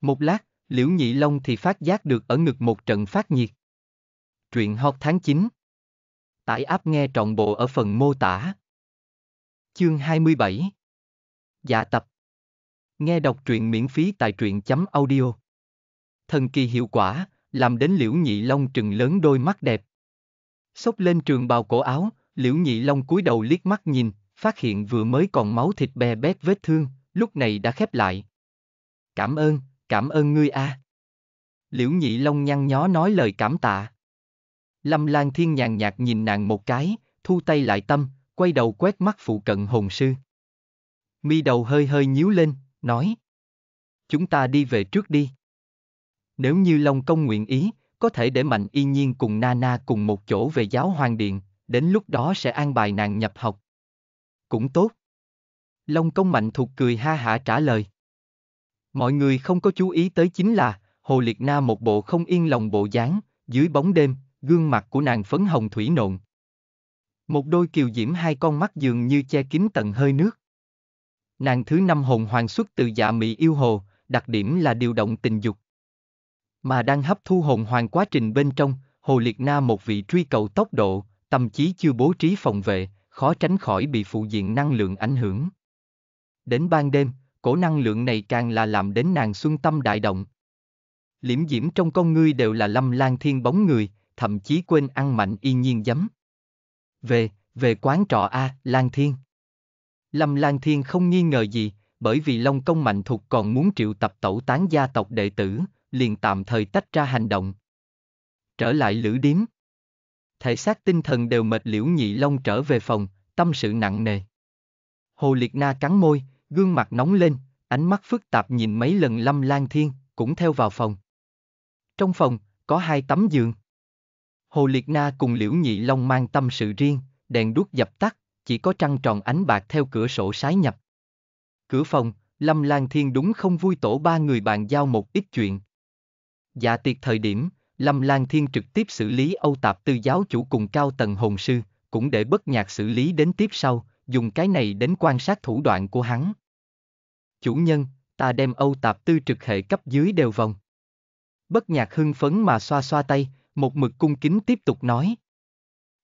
Một lát, Liễu Nhị Long thì phát giác được ở ngực một trận phát nhiệt. Truyện hot tháng 9 Tải áp nghe trọn bộ ở phần mô tả. Chương 27 Dạ tập Nghe đọc truyện miễn phí tại truyện chấm audio. Thần kỳ hiệu quả, làm đến Liễu Nhị Long trừng lớn đôi mắt đẹp xốc lên trường bào cổ áo, liễu nhị long cúi đầu liếc mắt nhìn, phát hiện vừa mới còn máu thịt bè bét vết thương, lúc này đã khép lại. Cảm ơn, cảm ơn ngươi a. À. Liễu nhị long nhăn nhó nói lời cảm tạ. Lâm Lan Thiên nhàn nhạt nhìn nàng một cái, thu tay lại tâm, quay đầu quét mắt phụ cận hồn sư. Mi đầu hơi hơi nhíu lên, nói. Chúng ta đi về trước đi. Nếu như Long công nguyện ý, có thể để Mạnh Y Nhiên cùng Nana cùng một chỗ về giáo hoàng điện, đến lúc đó sẽ an bài nàng nhập học. Cũng tốt. Long công mạnh thuộc cười ha hả trả lời. Mọi người không có chú ý tới chính là, Hồ Liệt Na một bộ không yên lòng bộ dáng, dưới bóng đêm, gương mặt của nàng phấn hồng thủy nộn. Một đôi kiều diễm hai con mắt dường như che kín tận hơi nước. Nàng thứ năm hồn hoàng xuất từ dạ mỹ yêu hồ, đặc điểm là điều động tình dục mà đang hấp thu hồn hoàn quá trình bên trong, Hồ Liệt Na một vị truy cầu tốc độ, tâm trí chưa bố trí phòng vệ, khó tránh khỏi bị phụ diện năng lượng ảnh hưởng. Đến ban đêm, cổ năng lượng này càng là làm đến nàng xuân tâm đại động. Liễm diễm trong con ngươi đều là lâm lan thiên bóng người, thậm chí quên ăn mạnh y nhiên dấm. Về, về quán trọ A, Lan Thiên. Lâm Lan Thiên không nghi ngờ gì, bởi vì Long Công Mạnh Thục còn muốn triệu tập tẩu tán gia tộc đệ tử, liền tạm thời tách ra hành động. Trở lại lữ điếm. Thể xác tinh thần đều mệt liễu nhị long trở về phòng, tâm sự nặng nề. Hồ Liệt Na cắn môi, gương mặt nóng lên, ánh mắt phức tạp nhìn mấy lần lâm lan thiên, cũng theo vào phòng. Trong phòng, có hai tấm giường. Hồ Liệt Na cùng Liễu Nhị Long mang tâm sự riêng, đèn đuốc dập tắt, chỉ có trăng tròn ánh bạc theo cửa sổ sái nhập. Cửa phòng, Lâm Lan Thiên đúng không vui tổ ba người bàn giao một ít chuyện. Dạ tiệc thời điểm, Lâm Lan Thiên trực tiếp xử lý Âu Tạp Tư giáo chủ cùng cao tầng hồn sư, cũng để bất nhạc xử lý đến tiếp sau, dùng cái này đến quan sát thủ đoạn của hắn. Chủ nhân, ta đem Âu Tạp Tư trực hệ cấp dưới đều vòng. Bất nhạc hưng phấn mà xoa xoa tay, một mực cung kính tiếp tục nói.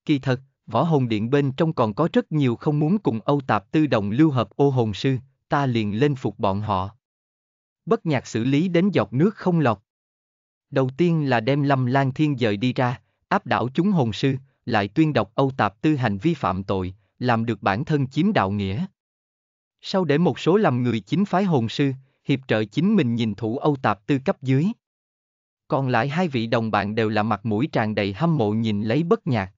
Kỳ thật, võ hồn điện bên trong còn có rất nhiều không muốn cùng Âu Tạp Tư đồng lưu hợp ô hồn sư, ta liền lên phục bọn họ. Bất nhạc xử lý đến giọt nước không lọc. Đầu tiên là đem Lâm Lan Thiên dời đi ra, áp đảo chúng hồn sư, lại tuyên đọc Âu Tạp Tư hành vi phạm tội, làm được bản thân chiếm đạo nghĩa. Sau để một số làm người chính phái hồn sư, hiệp trợ chính mình nhìn thủ Âu Tạp Tư cấp dưới. Còn lại hai vị đồng bạn đều là mặt mũi tràn đầy hâm mộ nhìn lấy bất nhạc.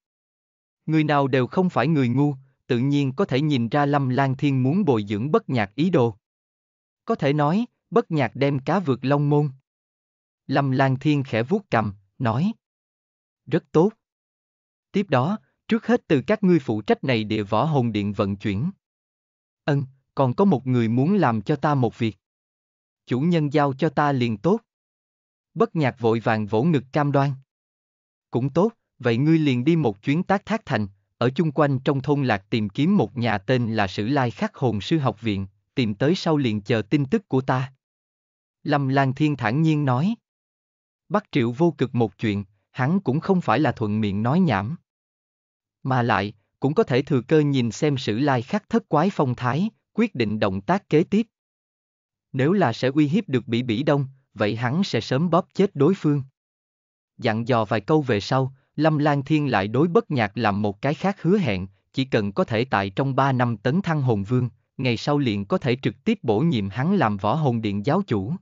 Người nào đều không phải người ngu, tự nhiên có thể nhìn ra Lâm Lan Thiên muốn bồi dưỡng bất nhạc ý đồ. Có thể nói, bất nhạc đem cá vượt long môn. Lâm Lan Thiên khẽ vuốt cầm, nói. Rất tốt. Tiếp đó, trước hết từ các ngươi phụ trách này địa võ hồn điện vận chuyển. Ân, còn có một người muốn làm cho ta một việc. Chủ nhân giao cho ta liền tốt. Bất nhạc vội vàng vỗ ngực cam đoan. Cũng tốt, vậy ngươi liền đi một chuyến tác thác thành, ở chung quanh trong thôn lạc tìm kiếm một nhà tên là Sử Lai Khắc Hồn Sư Học Viện, tìm tới sau liền chờ tin tức của ta. Lâm Lan Thiên thản nhiên nói. Bắt triệu vô cực một chuyện, hắn cũng không phải là thuận miệng nói nhảm. Mà lại, cũng có thể thừa cơ nhìn xem sử lai khắc thất quái phong thái, quyết định động tác kế tiếp. Nếu là sẽ uy hiếp được bỉ bỉ đông, vậy hắn sẽ sớm bóp chết đối phương. Dặn dò vài câu về sau, Lâm Lan Thiên lại đối bất nhạc làm một cái khác hứa hẹn, chỉ cần có thể tại trong ba năm tấn thăng hồn vương, ngày sau liền có thể trực tiếp bổ nhiệm hắn làm võ hồn điện giáo chủ.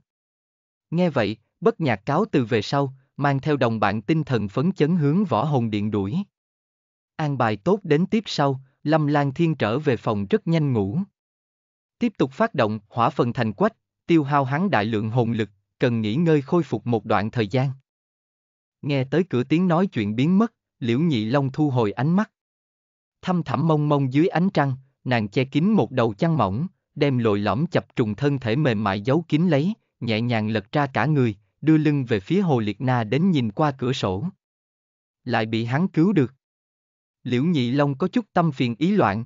Nghe vậy, bất nhạc cáo từ về sau, mang theo đồng bạn tinh thần phấn chấn hướng võ hồn điện đuổi. An bài tốt đến tiếp sau, Lâm Lan Thiên trở về phòng rất nhanh ngủ. Tiếp tục phát động hỏa phần thành quách, tiêu hao hắn đại lượng hồn lực, cần nghỉ ngơi khôi phục một đoạn thời gian. Nghe tới cửa tiếng nói chuyện biến mất, liễu nhị long thu hồi ánh mắt. thâm thẳm mông mông dưới ánh trăng, nàng che kín một đầu chăn mỏng, đem lồi lõm chập trùng thân thể mềm mại giấu kín lấy, nhẹ nhàng lật ra cả người, đưa lưng về phía Hồ Liệt Na đến nhìn qua cửa sổ. Lại bị hắn cứu được. Liễu Nhị Long có chút tâm phiền ý loạn.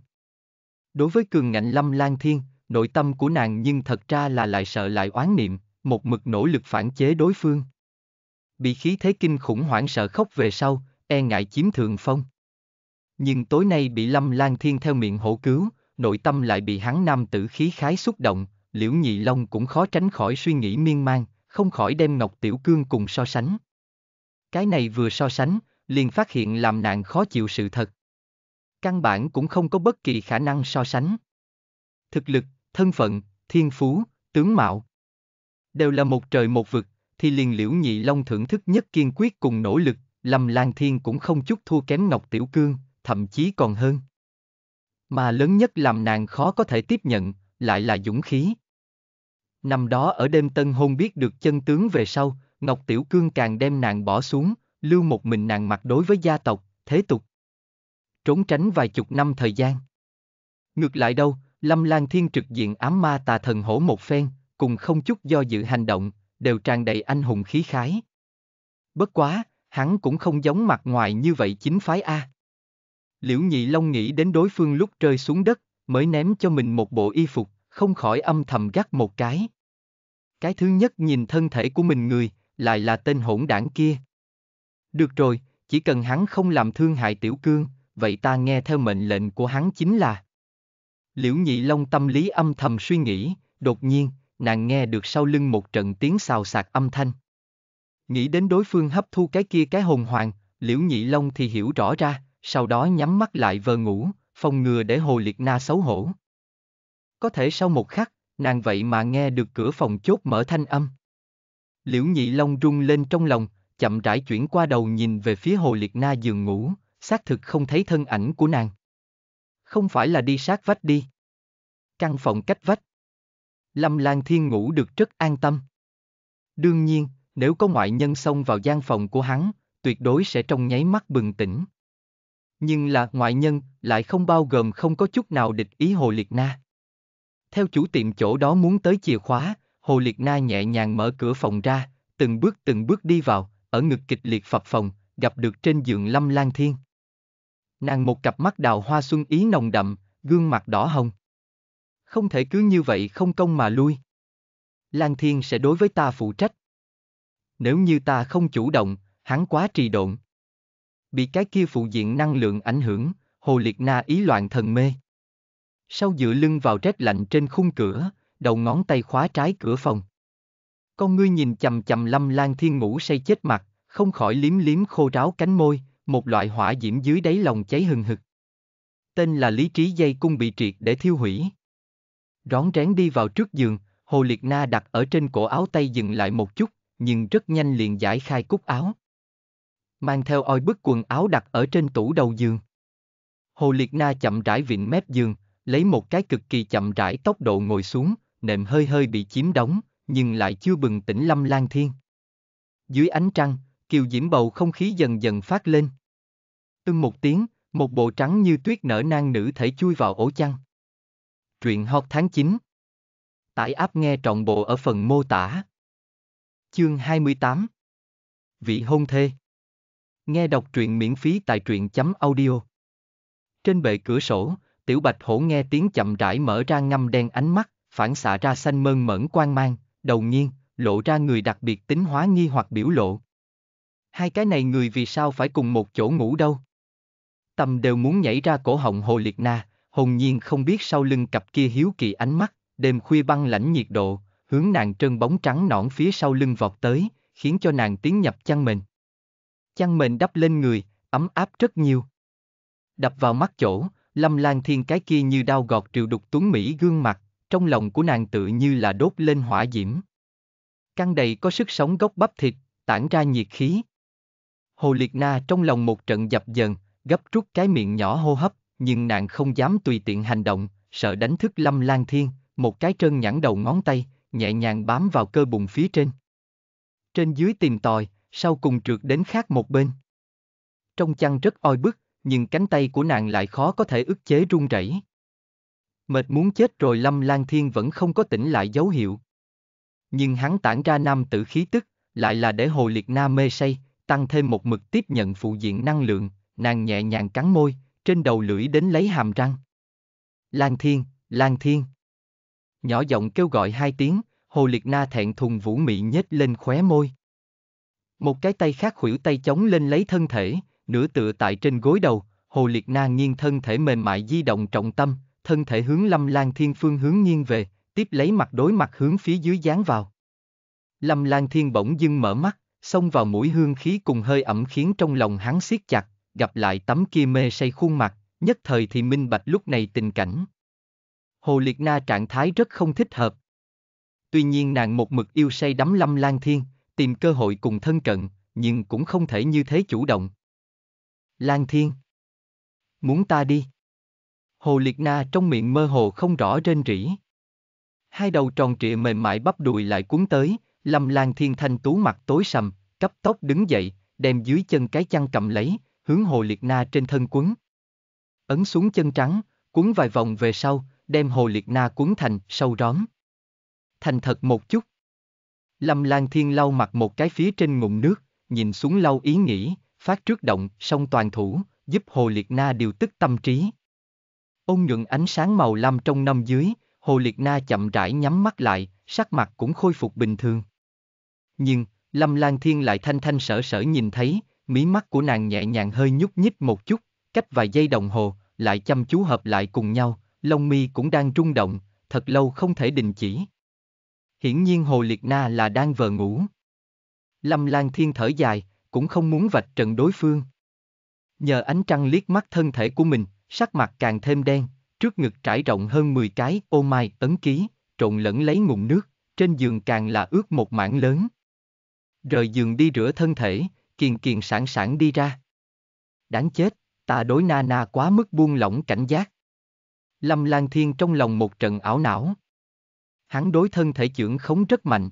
Đối với cường ngạnh lâm lang thiên, nội tâm của nàng nhưng thật ra là lại sợ lại oán niệm, một mực nỗ lực phản chế đối phương. Bị khí thế kinh khủng hoảng sợ khóc về sau, e ngại chiếm thượng phong. Nhưng tối nay bị lâm lang thiên theo miệng hổ cứu, nội tâm lại bị hắn nam tử khí khái xúc động, liễu nhị long cũng khó tránh khỏi suy nghĩ miên man, không khỏi đem Ngọc Tiểu Cương cùng so sánh. Cái này vừa so sánh, liền phát hiện làm nàng khó chịu sự thật. Căn bản cũng không có bất kỳ khả năng so sánh. Thực lực, thân phận, thiên phú, tướng mạo. Đều là một trời một vực, thì liền liễu nhị long thưởng thức nhất kiên quyết cùng nỗ lực, Lâm Lan Thiên cũng không chút thua kém Ngọc Tiểu Cương, thậm chí còn hơn. Mà lớn nhất làm nàng khó có thể tiếp nhận, lại là dũng khí. Năm đó ở đêm tân hôn biết được chân tướng về sau, Ngọc Tiểu Cương càng đem nàng bỏ xuống, lưu một mình nàng mặt đối với gia tộc, thế tục. Trốn tránh vài chục năm thời gian. Ngược lại đâu, Lâm Lan Thiên trực diện ám ma tà thần hổ một phen, cùng không chút do dự hành động, đều tràn đầy anh hùng khí khái. Bất quá, hắn cũng không giống mặt ngoài như vậy chính phái A. Liễu Nhị Long nghĩ đến đối phương lúc rơi xuống đất, mới ném cho mình một bộ y phục, không khỏi âm thầm gắt một cái. Cái thứ nhất nhìn thân thể của mình người, lại là tên hỗn đảng kia. Được rồi, chỉ cần hắn không làm thương hại tiểu cương, vậy ta nghe theo mệnh lệnh của hắn chính là. Liễu nhị long tâm lý âm thầm suy nghĩ, đột nhiên, nàng nghe được sau lưng một trận tiếng xào xạc âm thanh. Nghĩ đến đối phương hấp thu cái kia cái hồn hoàng, liễu nhị long thì hiểu rõ ra, sau đó nhắm mắt lại vờ ngủ, phòng ngừa để hồ liệt na xấu hổ có thể sau một khắc, nàng vậy mà nghe được cửa phòng chốt mở thanh âm. Liễu nhị long rung lên trong lòng, chậm rãi chuyển qua đầu nhìn về phía hồ liệt na giường ngủ, xác thực không thấy thân ảnh của nàng. Không phải là đi sát vách đi. Căn phòng cách vách. Lâm Lan Thiên ngủ được rất an tâm. Đương nhiên, nếu có ngoại nhân xông vào gian phòng của hắn, tuyệt đối sẽ trong nháy mắt bừng tỉnh. Nhưng là ngoại nhân lại không bao gồm không có chút nào địch ý Hồ Liệt Na. Theo chủ tiệm chỗ đó muốn tới chìa khóa, Hồ Liệt Na nhẹ nhàng mở cửa phòng ra, từng bước từng bước đi vào, ở ngực kịch liệt phập phòng, gặp được trên giường Lâm Lan Thiên. Nàng một cặp mắt đào hoa xuân ý nồng đậm, gương mặt đỏ hồng. Không thể cứ như vậy không công mà lui. Lan Thiên sẽ đối với ta phụ trách. Nếu như ta không chủ động, hắn quá trì độn. Bị cái kia phụ diện năng lượng ảnh hưởng, Hồ Liệt Na ý loạn thần mê sau dựa lưng vào rét lạnh trên khung cửa, đầu ngón tay khóa trái cửa phòng. Con ngươi nhìn chầm chầm lâm lan thiên ngủ say chết mặt, không khỏi liếm liếm khô ráo cánh môi, một loại hỏa diễm dưới đáy lòng cháy hừng hực. Tên là lý trí dây cung bị triệt để thiêu hủy. Rón rén đi vào trước giường, Hồ Liệt Na đặt ở trên cổ áo tay dừng lại một chút, nhưng rất nhanh liền giải khai cúc áo. Mang theo oi bức quần áo đặt ở trên tủ đầu giường. Hồ Liệt Na chậm rãi vịn mép giường, lấy một cái cực kỳ chậm rãi tốc độ ngồi xuống, nệm hơi hơi bị chiếm đóng, nhưng lại chưa bừng tỉnh lâm lan thiên. Dưới ánh trăng, kiều diễm bầu không khí dần dần phát lên. Ưng một tiếng, một bộ trắng như tuyết nở nang nữ thể chui vào ổ chăn. Truyện hot tháng 9 Tải áp nghe trọn bộ ở phần mô tả. Chương 28 Vị hôn thê Nghe đọc truyện miễn phí tại truyện chấm audio. Trên bệ cửa sổ, Tiểu Bạch Hổ nghe tiếng chậm rãi mở ra ngâm đen ánh mắt, phản xạ ra xanh mơn mởn quan mang, đầu nhiên, lộ ra người đặc biệt tính hóa nghi hoặc biểu lộ. Hai cái này người vì sao phải cùng một chỗ ngủ đâu? Tầm đều muốn nhảy ra cổ họng Hồ Liệt Na, hồn nhiên không biết sau lưng cặp kia hiếu kỳ ánh mắt, đêm khuya băng lãnh nhiệt độ, hướng nàng trơn bóng trắng nõn phía sau lưng vọt tới, khiến cho nàng tiến nhập chăn mình. Chăn mình đắp lên người, ấm áp rất nhiều. Đập vào mắt chỗ, Lâm Lan Thiên cái kia như đao gọt triệu đục tuấn Mỹ gương mặt, trong lòng của nàng tự như là đốt lên hỏa diễm. Căng đầy có sức sống gốc bắp thịt, tản ra nhiệt khí. Hồ Liệt Na trong lòng một trận dập dần, gấp rút cái miệng nhỏ hô hấp, nhưng nàng không dám tùy tiện hành động, sợ đánh thức Lâm Lan Thiên, một cái trơn nhẵn đầu ngón tay, nhẹ nhàng bám vào cơ bụng phía trên. Trên dưới tìm tòi, sau cùng trượt đến khác một bên. Trong chăn rất oi bức, nhưng cánh tay của nàng lại khó có thể ức chế run rẩy. Mệt muốn chết rồi Lâm Lan Thiên vẫn không có tỉnh lại dấu hiệu. Nhưng hắn tản ra nam tử khí tức, lại là để Hồ Liệt Na mê say, tăng thêm một mực tiếp nhận phụ diện năng lượng, nàng nhẹ nhàng cắn môi, trên đầu lưỡi đến lấy hàm răng. Lan Thiên, Lan Thiên. Nhỏ giọng kêu gọi hai tiếng, Hồ Liệt Na thẹn thùng vũ mị nhếch lên khóe môi. Một cái tay khác khuỷu tay chống lên lấy thân thể, nửa tựa tại trên gối đầu, Hồ Liệt Na nghiêng thân thể mềm mại di động trọng tâm, thân thể hướng Lâm Lan Thiên phương hướng nghiêng về, tiếp lấy mặt đối mặt hướng phía dưới dán vào. Lâm Lan Thiên bỗng dưng mở mắt, xông vào mũi hương khí cùng hơi ẩm khiến trong lòng hắn siết chặt, gặp lại tấm kia mê say khuôn mặt, nhất thời thì minh bạch lúc này tình cảnh. Hồ Liệt Na trạng thái rất không thích hợp. Tuy nhiên nàng một mực yêu say đắm Lâm Lan Thiên, tìm cơ hội cùng thân cận, nhưng cũng không thể như thế chủ động. Lan Thiên. Muốn ta đi. Hồ Liệt Na trong miệng mơ hồ không rõ rên rỉ. Hai đầu tròn trịa mềm mại bắp đùi lại cuốn tới, Lâm Lan Thiên thanh tú mặt tối sầm, cấp tốc đứng dậy, đem dưới chân cái chăn cầm lấy, hướng Hồ Liệt Na trên thân quấn. Ấn xuống chân trắng, cuốn vài vòng về sau, đem Hồ Liệt Na cuốn thành sâu róm. Thành thật một chút. Lâm Lan Thiên lau mặt một cái phía trên ngụm nước, nhìn xuống lau ý nghĩ, phát trước động, song toàn thủ, giúp Hồ Liệt Na điều tức tâm trí. Ôn nhuận ánh sáng màu lam trong năm dưới, Hồ Liệt Na chậm rãi nhắm mắt lại, sắc mặt cũng khôi phục bình thường. Nhưng, Lâm Lan Thiên lại thanh thanh sở sở nhìn thấy, mí mắt của nàng nhẹ nhàng hơi nhúc nhích một chút, cách vài giây đồng hồ, lại chăm chú hợp lại cùng nhau, lông mi cũng đang rung động, thật lâu không thể đình chỉ. Hiển nhiên Hồ Liệt Na là đang vờ ngủ. Lâm Lan Thiên thở dài, cũng không muốn vạch trần đối phương. Nhờ ánh trăng liếc mắt thân thể của mình, sắc mặt càng thêm đen, trước ngực trải rộng hơn 10 cái ô mai ấn ký, trộn lẫn lấy ngụm nước, trên giường càng là ướt một mảng lớn. Rời giường đi rửa thân thể, kiền kiền sẵn sẵn đi ra. Đáng chết, ta đối na na quá mức buông lỏng cảnh giác. Lâm Lan Thiên trong lòng một trận ảo não. Hắn đối thân thể trưởng khống rất mạnh.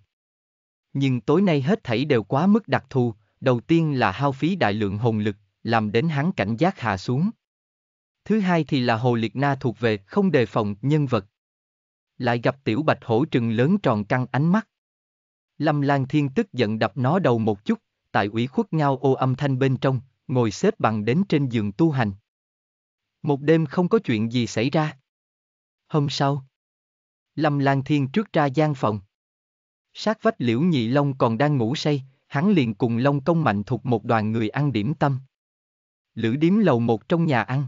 Nhưng tối nay hết thảy đều quá mức đặc thù, Đầu tiên là hao phí đại lượng hồn lực, làm đến hắn cảnh giác hạ xuống. Thứ hai thì là hồ liệt na thuộc về không đề phòng nhân vật. Lại gặp tiểu bạch hổ trừng lớn tròn căng ánh mắt. Lâm Lan Thiên tức giận đập nó đầu một chút, tại ủy khuất ngao ô âm thanh bên trong, ngồi xếp bằng đến trên giường tu hành. Một đêm không có chuyện gì xảy ra. Hôm sau, Lâm Lan Thiên trước ra gian phòng. Sát vách liễu nhị long còn đang ngủ say, hắn liền cùng Long Công Mạnh thuộc một đoàn người ăn điểm tâm. Lữ điếm lầu một trong nhà ăn.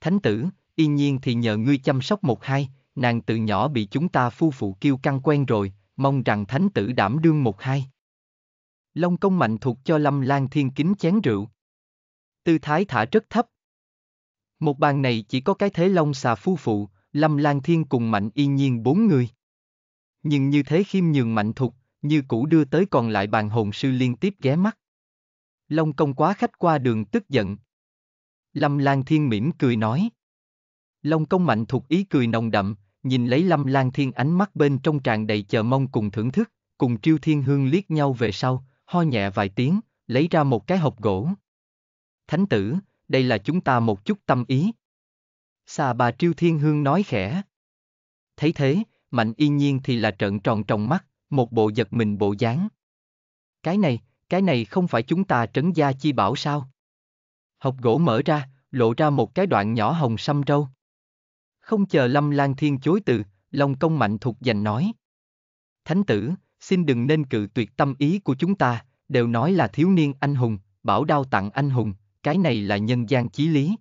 Thánh tử, y nhiên thì nhờ ngươi chăm sóc một hai, nàng từ nhỏ bị chúng ta phu phụ kêu căng quen rồi, mong rằng thánh tử đảm đương một hai. Long công mạnh thuộc cho Lâm Lan Thiên kính chén rượu. Tư thái thả rất thấp. Một bàn này chỉ có cái thế Long xà phu phụ, Lâm Lan Thiên cùng Mạnh y nhiên bốn người. Nhưng như thế khiêm nhường mạnh thuộc như cũ đưa tới còn lại bàn hồn sư liên tiếp ghé mắt. Long công quá khách qua đường tức giận. Lâm Lan Thiên mỉm cười nói. Long công mạnh thuộc ý cười nồng đậm, nhìn lấy Lâm Lan Thiên ánh mắt bên trong tràn đầy chờ mong cùng thưởng thức, cùng Triêu Thiên Hương liếc nhau về sau, ho nhẹ vài tiếng, lấy ra một cái hộp gỗ. Thánh tử, đây là chúng ta một chút tâm ý. Xà bà Triêu Thiên Hương nói khẽ. Thấy thế, Mạnh y nhiên thì là trợn tròn trong mắt, một bộ giật mình bộ dáng. Cái này, cái này không phải chúng ta trấn gia chi bảo sao? Hộp gỗ mở ra, lộ ra một cái đoạn nhỏ hồng xăm râu. Không chờ Lâm Lan Thiên chối từ, long công mạnh thuộc giành nói. Thánh tử, xin đừng nên cự tuyệt tâm ý của chúng ta, đều nói là thiếu niên anh hùng, bảo đao tặng anh hùng, cái này là nhân gian chí lý.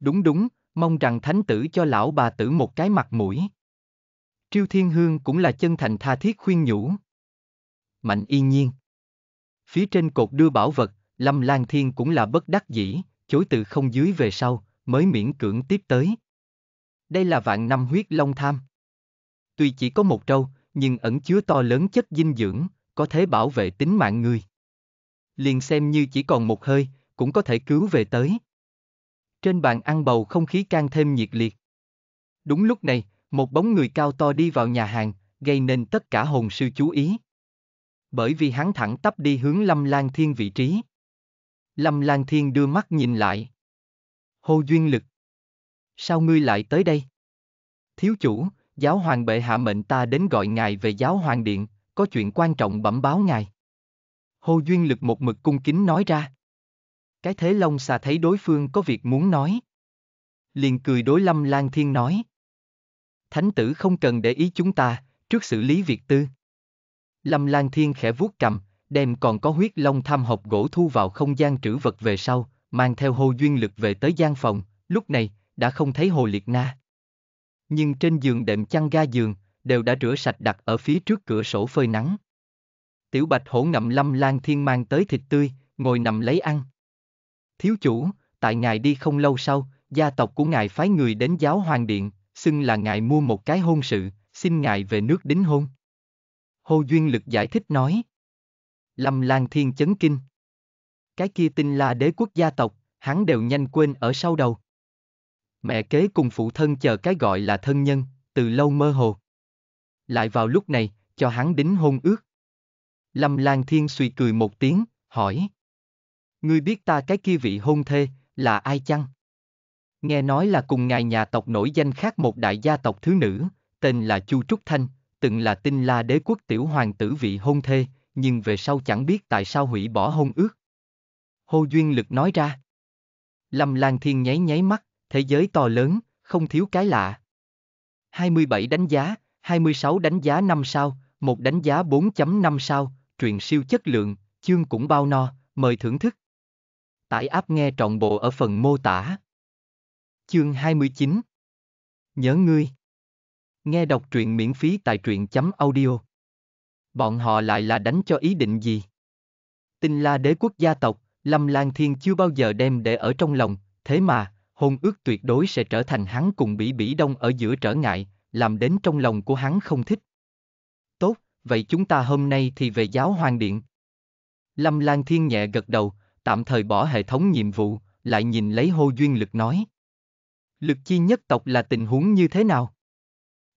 Đúng đúng, mong rằng thánh tử cho lão bà tử một cái mặt mũi. Triêu Thiên Hương cũng là chân thành tha thiết khuyên nhủ. Mạnh y nhiên. Phía trên cột đưa bảo vật, Lâm Lan Thiên cũng là bất đắc dĩ, chối từ không dưới về sau, mới miễn cưỡng tiếp tới. Đây là vạn năm huyết long tham. Tuy chỉ có một trâu, nhưng ẩn chứa to lớn chất dinh dưỡng, có thể bảo vệ tính mạng người. Liền xem như chỉ còn một hơi, cũng có thể cứu về tới. Trên bàn ăn bầu không khí càng thêm nhiệt liệt. Đúng lúc này, một bóng người cao to đi vào nhà hàng, gây nên tất cả hồn sư chú ý. Bởi vì hắn thẳng tắp đi hướng Lâm Lan Thiên vị trí. Lâm Lan Thiên đưa mắt nhìn lại. Hồ Duyên Lực. Sao ngươi lại tới đây? Thiếu chủ, giáo hoàng bệ hạ mệnh ta đến gọi ngài về giáo hoàng điện, có chuyện quan trọng bẩm báo ngài. Hồ Duyên Lực một mực cung kính nói ra. Cái thế Long xà thấy đối phương có việc muốn nói. Liền cười đối Lâm Lan Thiên nói thánh tử không cần để ý chúng ta, trước xử lý việc tư. Lâm Lan Thiên khẽ vuốt cầm, đem còn có huyết long tham hộp gỗ thu vào không gian trữ vật về sau, mang theo hồ duyên lực về tới gian phòng, lúc này, đã không thấy hồ liệt na. Nhưng trên giường đệm chăn ga giường, đều đã rửa sạch đặt ở phía trước cửa sổ phơi nắng. Tiểu bạch hổ ngậm lâm lan thiên mang tới thịt tươi, ngồi nằm lấy ăn. Thiếu chủ, tại ngài đi không lâu sau, gia tộc của ngài phái người đến giáo hoàng điện, xưng là ngài mua một cái hôn sự, xin ngài về nước đính hôn. Hồ Duyên Lực giải thích nói. Lâm Lan Thiên chấn kinh. Cái kia tin là đế quốc gia tộc, hắn đều nhanh quên ở sau đầu. Mẹ kế cùng phụ thân chờ cái gọi là thân nhân, từ lâu mơ hồ. Lại vào lúc này, cho hắn đính hôn ước. Lâm Lan Thiên suy cười một tiếng, hỏi. Ngươi biết ta cái kia vị hôn thê, là ai chăng? Nghe nói là cùng ngài nhà tộc nổi danh khác một đại gia tộc thứ nữ, tên là Chu Trúc Thanh, từng là tinh la đế quốc tiểu hoàng tử vị hôn thê, nhưng về sau chẳng biết tại sao hủy bỏ hôn ước. Hồ Duyên Lực nói ra. Lâm Lan Thiên nháy nháy mắt, thế giới to lớn, không thiếu cái lạ. 27 đánh giá, 26 đánh giá 5 sao, một đánh giá 4.5 sao, truyện siêu chất lượng, chương cũng bao no, mời thưởng thức. Tải áp nghe trọn bộ ở phần mô tả. Chương 29 Nhớ ngươi Nghe đọc truyện miễn phí tại truyện chấm audio Bọn họ lại là đánh cho ý định gì? Tinh la đế quốc gia tộc, Lâm Lan Thiên chưa bao giờ đem để ở trong lòng, thế mà, hôn ước tuyệt đối sẽ trở thành hắn cùng Bỉ Bỉ Đông ở giữa trở ngại, làm đến trong lòng của hắn không thích. Tốt, vậy chúng ta hôm nay thì về giáo hoàng điện. Lâm Lan Thiên nhẹ gật đầu, tạm thời bỏ hệ thống nhiệm vụ, lại nhìn lấy hô duyên lực nói. Lực chi nhất tộc là tình huống như thế nào?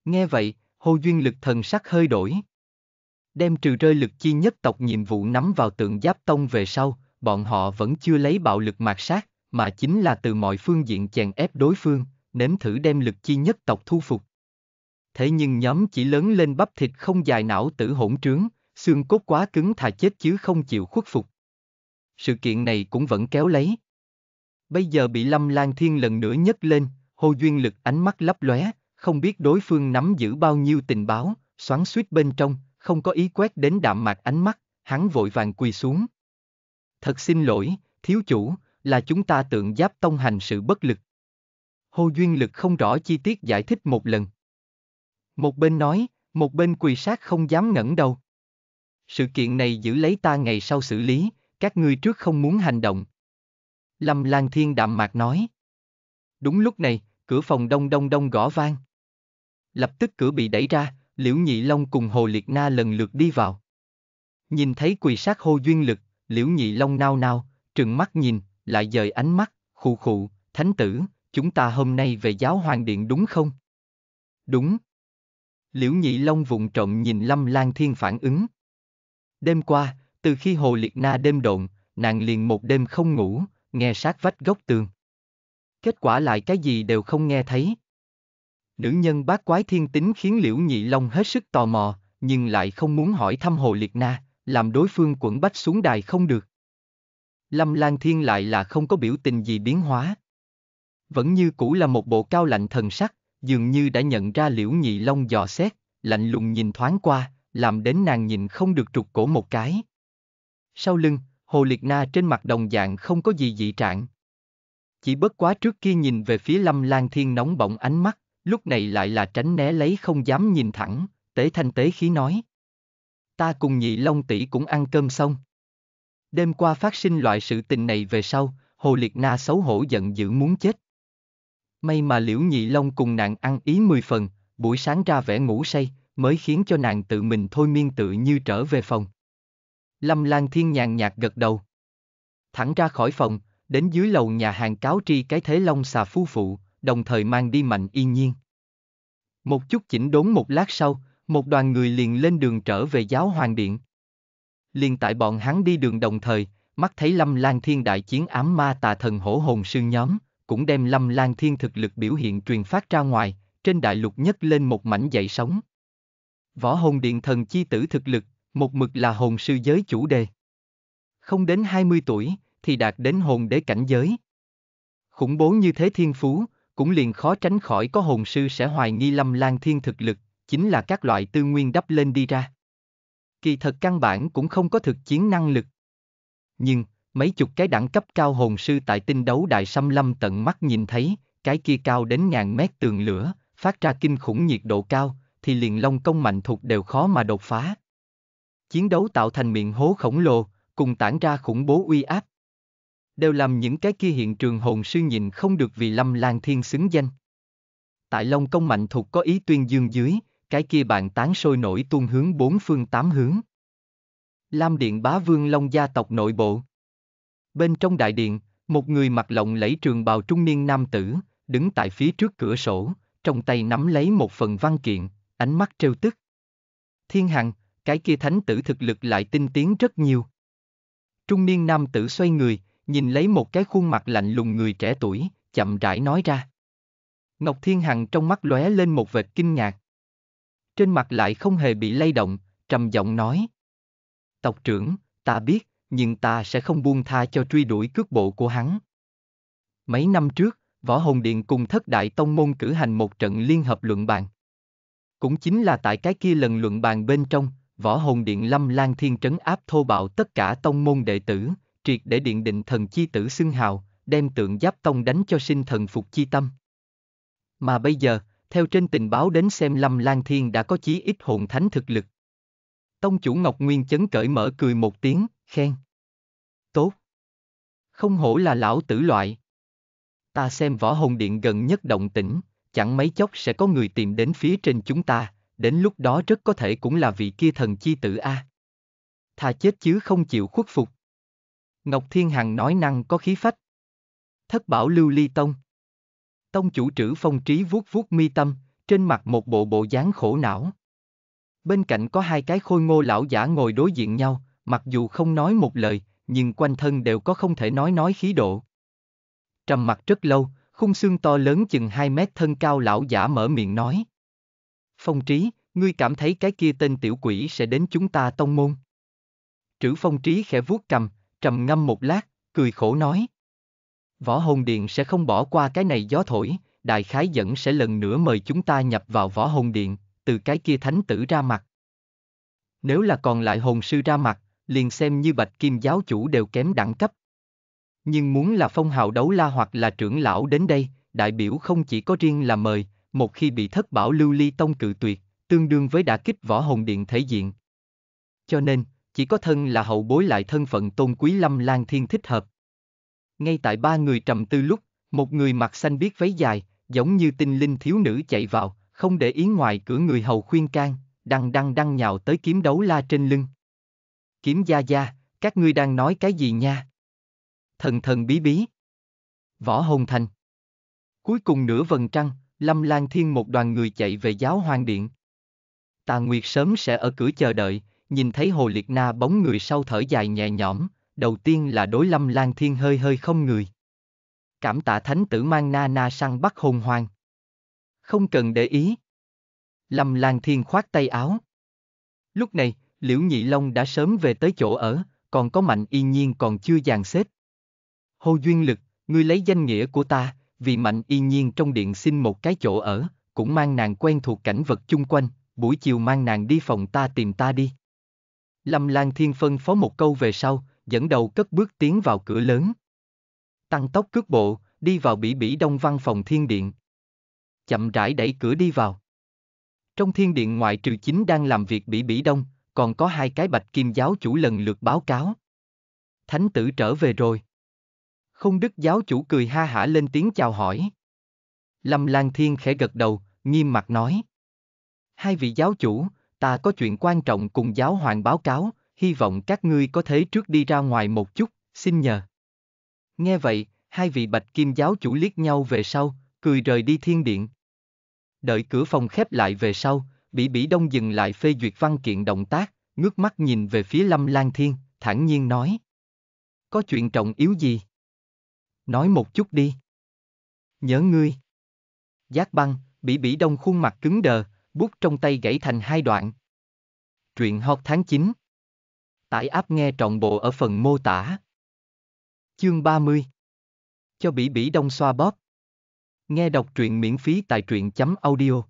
Nghe vậy, Hồ Duyên lực thần sắc hơi đổi. Đem trừ rơi lực chi nhất tộc nhiệm vụ nắm vào tượng giáp tông về sau, bọn họ vẫn chưa lấy bạo lực mạt sát, mà chính là từ mọi phương diện chèn ép đối phương, nếm thử đem lực chi nhất tộc thu phục. Thế nhưng nhóm chỉ lớn lên bắp thịt không dài não tử hỗn trướng, xương cốt quá cứng thà chết chứ không chịu khuất phục. Sự kiện này cũng vẫn kéo lấy, Bây giờ bị Lâm Lan Thiên lần nữa nhấc lên, Hồ Duyên Lực ánh mắt lấp lóe, không biết đối phương nắm giữ bao nhiêu tình báo, xoắn suýt bên trong, không có ý quét đến đạm mạc ánh mắt, hắn vội vàng quỳ xuống. Thật xin lỗi, thiếu chủ, là chúng ta tượng giáp tông hành sự bất lực. Hồ Duyên Lực không rõ chi tiết giải thích một lần. Một bên nói, một bên quỳ sát không dám ngẩng đầu. Sự kiện này giữ lấy ta ngày sau xử lý, các ngươi trước không muốn hành động, Lâm Lan Thiên đạm mạc nói. Đúng lúc này, cửa phòng đông đông đông gõ vang. Lập tức cửa bị đẩy ra, Liễu Nhị Long cùng Hồ Liệt Na lần lượt đi vào. Nhìn thấy quỳ sát Hồ Duyên Lực, Liễu Nhị Long nao nao, trừng mắt nhìn, lại dời ánh mắt, khụ khụ, thánh tử, chúng ta hôm nay về giáo hoàng điện đúng không? Đúng. Liễu Nhị Long vụng trộm nhìn Lâm Lan Thiên phản ứng. Đêm qua, từ khi Hồ Liệt Na đêm độn, nàng liền một đêm không ngủ, nghe sát vách góc tường. Kết quả lại cái gì đều không nghe thấy. Nữ nhân bác quái thiên tính khiến Liễu Nhị Long hết sức tò mò, nhưng lại không muốn hỏi thăm Hồ Liệt Na, làm đối phương quẩn bách xuống đài không được. Lâm Lan Thiên lại là không có biểu tình gì biến hóa. Vẫn như cũ là một bộ cao lạnh thần sắc, dường như đã nhận ra Liễu Nhị Long dò xét, lạnh lùng nhìn thoáng qua, làm đến nàng nhìn không được trục cổ một cái. Sau lưng, Hồ Liệt Na trên mặt đồng dạng không có gì dị trạng. Chỉ bất quá trước kia nhìn về phía Lâm Lan Thiên nóng bỏng ánh mắt, lúc này lại là tránh né lấy không dám nhìn thẳng, tế thanh tế khí nói. Ta cùng nhị Long tỷ cũng ăn cơm xong. Đêm qua phát sinh loại sự tình này về sau, Hồ Liệt Na xấu hổ giận dữ muốn chết. May mà liễu nhị Long cùng nàng ăn ý mười phần, buổi sáng ra vẻ ngủ say, mới khiến cho nàng tự mình thôi miên tự như trở về phòng. Lâm Lan Thiên nhàn nhạt gật đầu. Thẳng ra khỏi phòng, đến dưới lầu nhà hàng cáo tri cái thế long xà phu phụ, đồng thời mang đi mạnh y nhiên. Một chút chỉnh đốn một lát sau, một đoàn người liền lên đường trở về giáo hoàng điện. Liền tại bọn hắn đi đường đồng thời, mắt thấy Lâm Lan Thiên đại chiến ám ma tà thần hổ hồn sư nhóm, cũng đem Lâm Lan Thiên thực lực biểu hiện truyền phát ra ngoài, trên đại lục nhất lên một mảnh dậy sóng. Võ hồn điện thần chi tử thực lực, một mực là hồn sư giới chủ đề. Không đến 20 tuổi, thì đạt đến hồn đế cảnh giới. Khủng bố như thế thiên phú, cũng liền khó tránh khỏi có hồn sư sẽ hoài nghi lâm lan thiên thực lực, chính là các loại tư nguyên đắp lên đi ra. Kỳ thật căn bản cũng không có thực chiến năng lực. Nhưng, mấy chục cái đẳng cấp cao hồn sư tại tinh đấu đại xâm lâm tận mắt nhìn thấy, cái kia cao đến ngàn mét tường lửa, phát ra kinh khủng nhiệt độ cao, thì liền long công mạnh thuộc đều khó mà đột phá chiến đấu tạo thành miệng hố khổng lồ, cùng tản ra khủng bố uy áp. Đều làm những cái kia hiện trường hồn sư nhìn không được vì Lâm Lan Thiên xứng danh. Tại Long Công Mạnh Thục có ý tuyên dương dưới, cái kia bàn tán sôi nổi tuôn hướng bốn phương tám hướng. Lam Điện Bá Vương Long gia tộc nội bộ. Bên trong đại điện, một người mặc lộng lẫy trường bào trung niên nam tử, đứng tại phía trước cửa sổ, trong tay nắm lấy một phần văn kiện, ánh mắt trêu tức. Thiên Hằng, cái kia thánh tử thực lực lại tinh tiến rất nhiều. Trung niên nam tử xoay người, nhìn lấy một cái khuôn mặt lạnh lùng người trẻ tuổi, chậm rãi nói ra. Ngọc Thiên Hằng trong mắt lóe lên một vệt kinh ngạc. Trên mặt lại không hề bị lay động, trầm giọng nói. Tộc trưởng, ta biết, nhưng ta sẽ không buông tha cho truy đuổi cước bộ của hắn. Mấy năm trước, Võ Hồn Điện cùng Thất Đại Tông Môn cử hành một trận liên hợp luận bàn. Cũng chính là tại cái kia lần luận bàn bên trong, Võ Hồn Điện Lâm Lan Thiên trấn áp thô bạo tất cả tông môn đệ tử, triệt để điện định thần chi tử xưng hào, đem tượng giáp tông đánh cho sinh thần phục chi tâm. Mà bây giờ, theo trên tình báo đến xem Lâm Lan Thiên đã có chí ít hồn thánh thực lực. Tông chủ Ngọc Nguyên chấn cởi mở cười một tiếng, khen. Tốt. Không hổ là lão tử loại. Ta xem võ hồn điện gần nhất động tĩnh, chẳng mấy chốc sẽ có người tìm đến phía trên chúng ta, đến lúc đó rất có thể cũng là vị kia thần chi tử A. Thà chết chứ không chịu khuất phục. Ngọc Thiên Hằng nói năng có khí phách. Thất bảo lưu ly tông. Tông chủ trữ phong trí vuốt vuốt mi tâm, trên mặt một bộ bộ dáng khổ não. Bên cạnh có hai cái khôi ngô lão giả ngồi đối diện nhau, mặc dù không nói một lời, nhưng quanh thân đều có không thể nói nói khí độ. Trầm mặt rất lâu, khung xương to lớn chừng 2 mét thân cao lão giả mở miệng nói. Phong Trí, ngươi cảm thấy cái kia tên tiểu quỷ sẽ đến chúng ta tông môn. Trữ Phong Trí khẽ vuốt cầm, trầm ngâm một lát, cười khổ nói. Võ Hồn Điện sẽ không bỏ qua cái này gió thổi, Đại Khái dẫn sẽ lần nữa mời chúng ta nhập vào Võ Hồn Điện, từ cái kia thánh tử ra mặt. Nếu là còn lại hồn sư ra mặt, liền xem như bạch kim giáo chủ đều kém đẳng cấp. Nhưng muốn là phong hào đấu la hoặc là trưởng lão đến đây, đại biểu không chỉ có riêng là mời, một khi bị thất bảo lưu ly tông cự tuyệt, tương đương với đả kích võ hồn điện thể diện. Cho nên, chỉ có thân là hậu bối lại thân phận tôn quý lâm lan thiên thích hợp. Ngay tại ba người trầm tư lúc, một người mặc xanh biết váy dài, giống như tinh linh thiếu nữ chạy vào, không để ý ngoài cửa người hầu khuyên can, đăng đăng đăng nhào tới kiếm đấu la trên lưng. Kiếm gia gia, các ngươi đang nói cái gì nha? Thần thần bí bí. Võ hồn thành. Cuối cùng nửa vần trăng, Lâm Lan Thiên một đoàn người chạy về giáo hoàng điện. Tà Nguyệt sớm sẽ ở cửa chờ đợi, nhìn thấy Hồ Liệt Na bóng người sau thở dài nhẹ nhõm, đầu tiên là đối Lâm Lan Thiên hơi hơi không người. Cảm tạ thánh tử mang na na sang bắt hồn hoàng. Không cần để ý. Lâm Lan Thiên khoát tay áo. Lúc này, Liễu Nhị Long đã sớm về tới chỗ ở, còn có Mạnh Y Nhiên còn chưa dàn xếp. Hồ Duyên Lực, ngươi lấy danh nghĩa của ta, vì mạnh y nhiên trong điện xin một cái chỗ ở, cũng mang nàng quen thuộc cảnh vật chung quanh, buổi chiều mang nàng đi phòng ta tìm ta đi. Lâm Lan Thiên phân phó một câu về sau, dẫn đầu cất bước tiến vào cửa lớn. Tăng tốc cước bộ, đi vào bỉ bỉ đông văn phòng thiên điện. Chậm rãi đẩy cửa đi vào. Trong thiên điện ngoại trừ chính đang làm việc bỉ bỉ đông, còn có hai cái bạch kim giáo chủ lần lượt báo cáo. Thánh tử trở về rồi. Không đức giáo chủ cười ha hả lên tiếng chào hỏi. Lâm Lan Thiên khẽ gật đầu, nghiêm mặt nói. Hai vị giáo chủ, ta có chuyện quan trọng cùng giáo hoàng báo cáo, hy vọng các ngươi có thể trước đi ra ngoài một chút, xin nhờ. Nghe vậy, hai vị bạch kim giáo chủ liếc nhau về sau, cười rời đi thiên điện. Đợi cửa phòng khép lại về sau, Bỉ Bỉ Đông dừng lại phê duyệt văn kiện động tác, ngước mắt nhìn về phía Lâm Lan Thiên, thản nhiên nói. Có chuyện trọng yếu gì? Nói một chút đi. Nhớ ngươi. Giác băng, bỉ bỉ đông khuôn mặt cứng đờ, bút trong tay gãy thành hai đoạn. Truyện hot tháng 9. Tải áp nghe trọn bộ ở phần mô tả. Chương 30. Cho bỉ bỉ đông xoa bóp. Nghe đọc truyện miễn phí tại truyện chấm audio.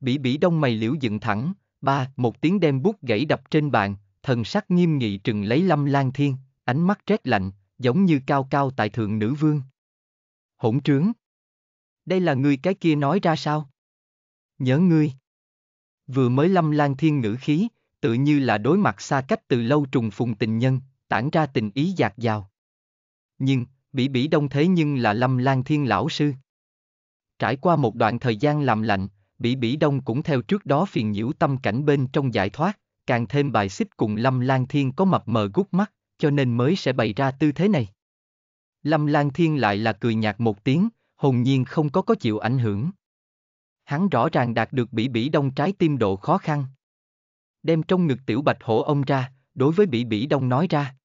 Bỉ bỉ đông mày liễu dựng thẳng, ba, một tiếng đem bút gãy đập trên bàn, thần sắc nghiêm nghị trừng lấy lâm lan thiên, ánh mắt rét lạnh, giống như cao cao tại thượng nữ vương. Hỗn trướng. Đây là ngươi cái kia nói ra sao? Nhớ ngươi. Vừa mới lâm lan thiên ngữ khí, tự như là đối mặt xa cách từ lâu trùng phùng tình nhân, tản ra tình ý dạt dào. Nhưng, bỉ bỉ đông thế nhưng là lâm lan thiên lão sư. Trải qua một đoạn thời gian làm lạnh, bỉ bỉ đông cũng theo trước đó phiền nhiễu tâm cảnh bên trong giải thoát, càng thêm bài xích cùng lâm lan thiên có mập mờ gút mắt cho nên mới sẽ bày ra tư thế này. Lâm Lan Thiên lại là cười nhạt một tiếng, hồn nhiên không có có chịu ảnh hưởng. Hắn rõ ràng đạt được bỉ bỉ đông trái tim độ khó khăn. Đem trong ngực tiểu bạch hổ ông ra, đối với bỉ bỉ đông nói ra.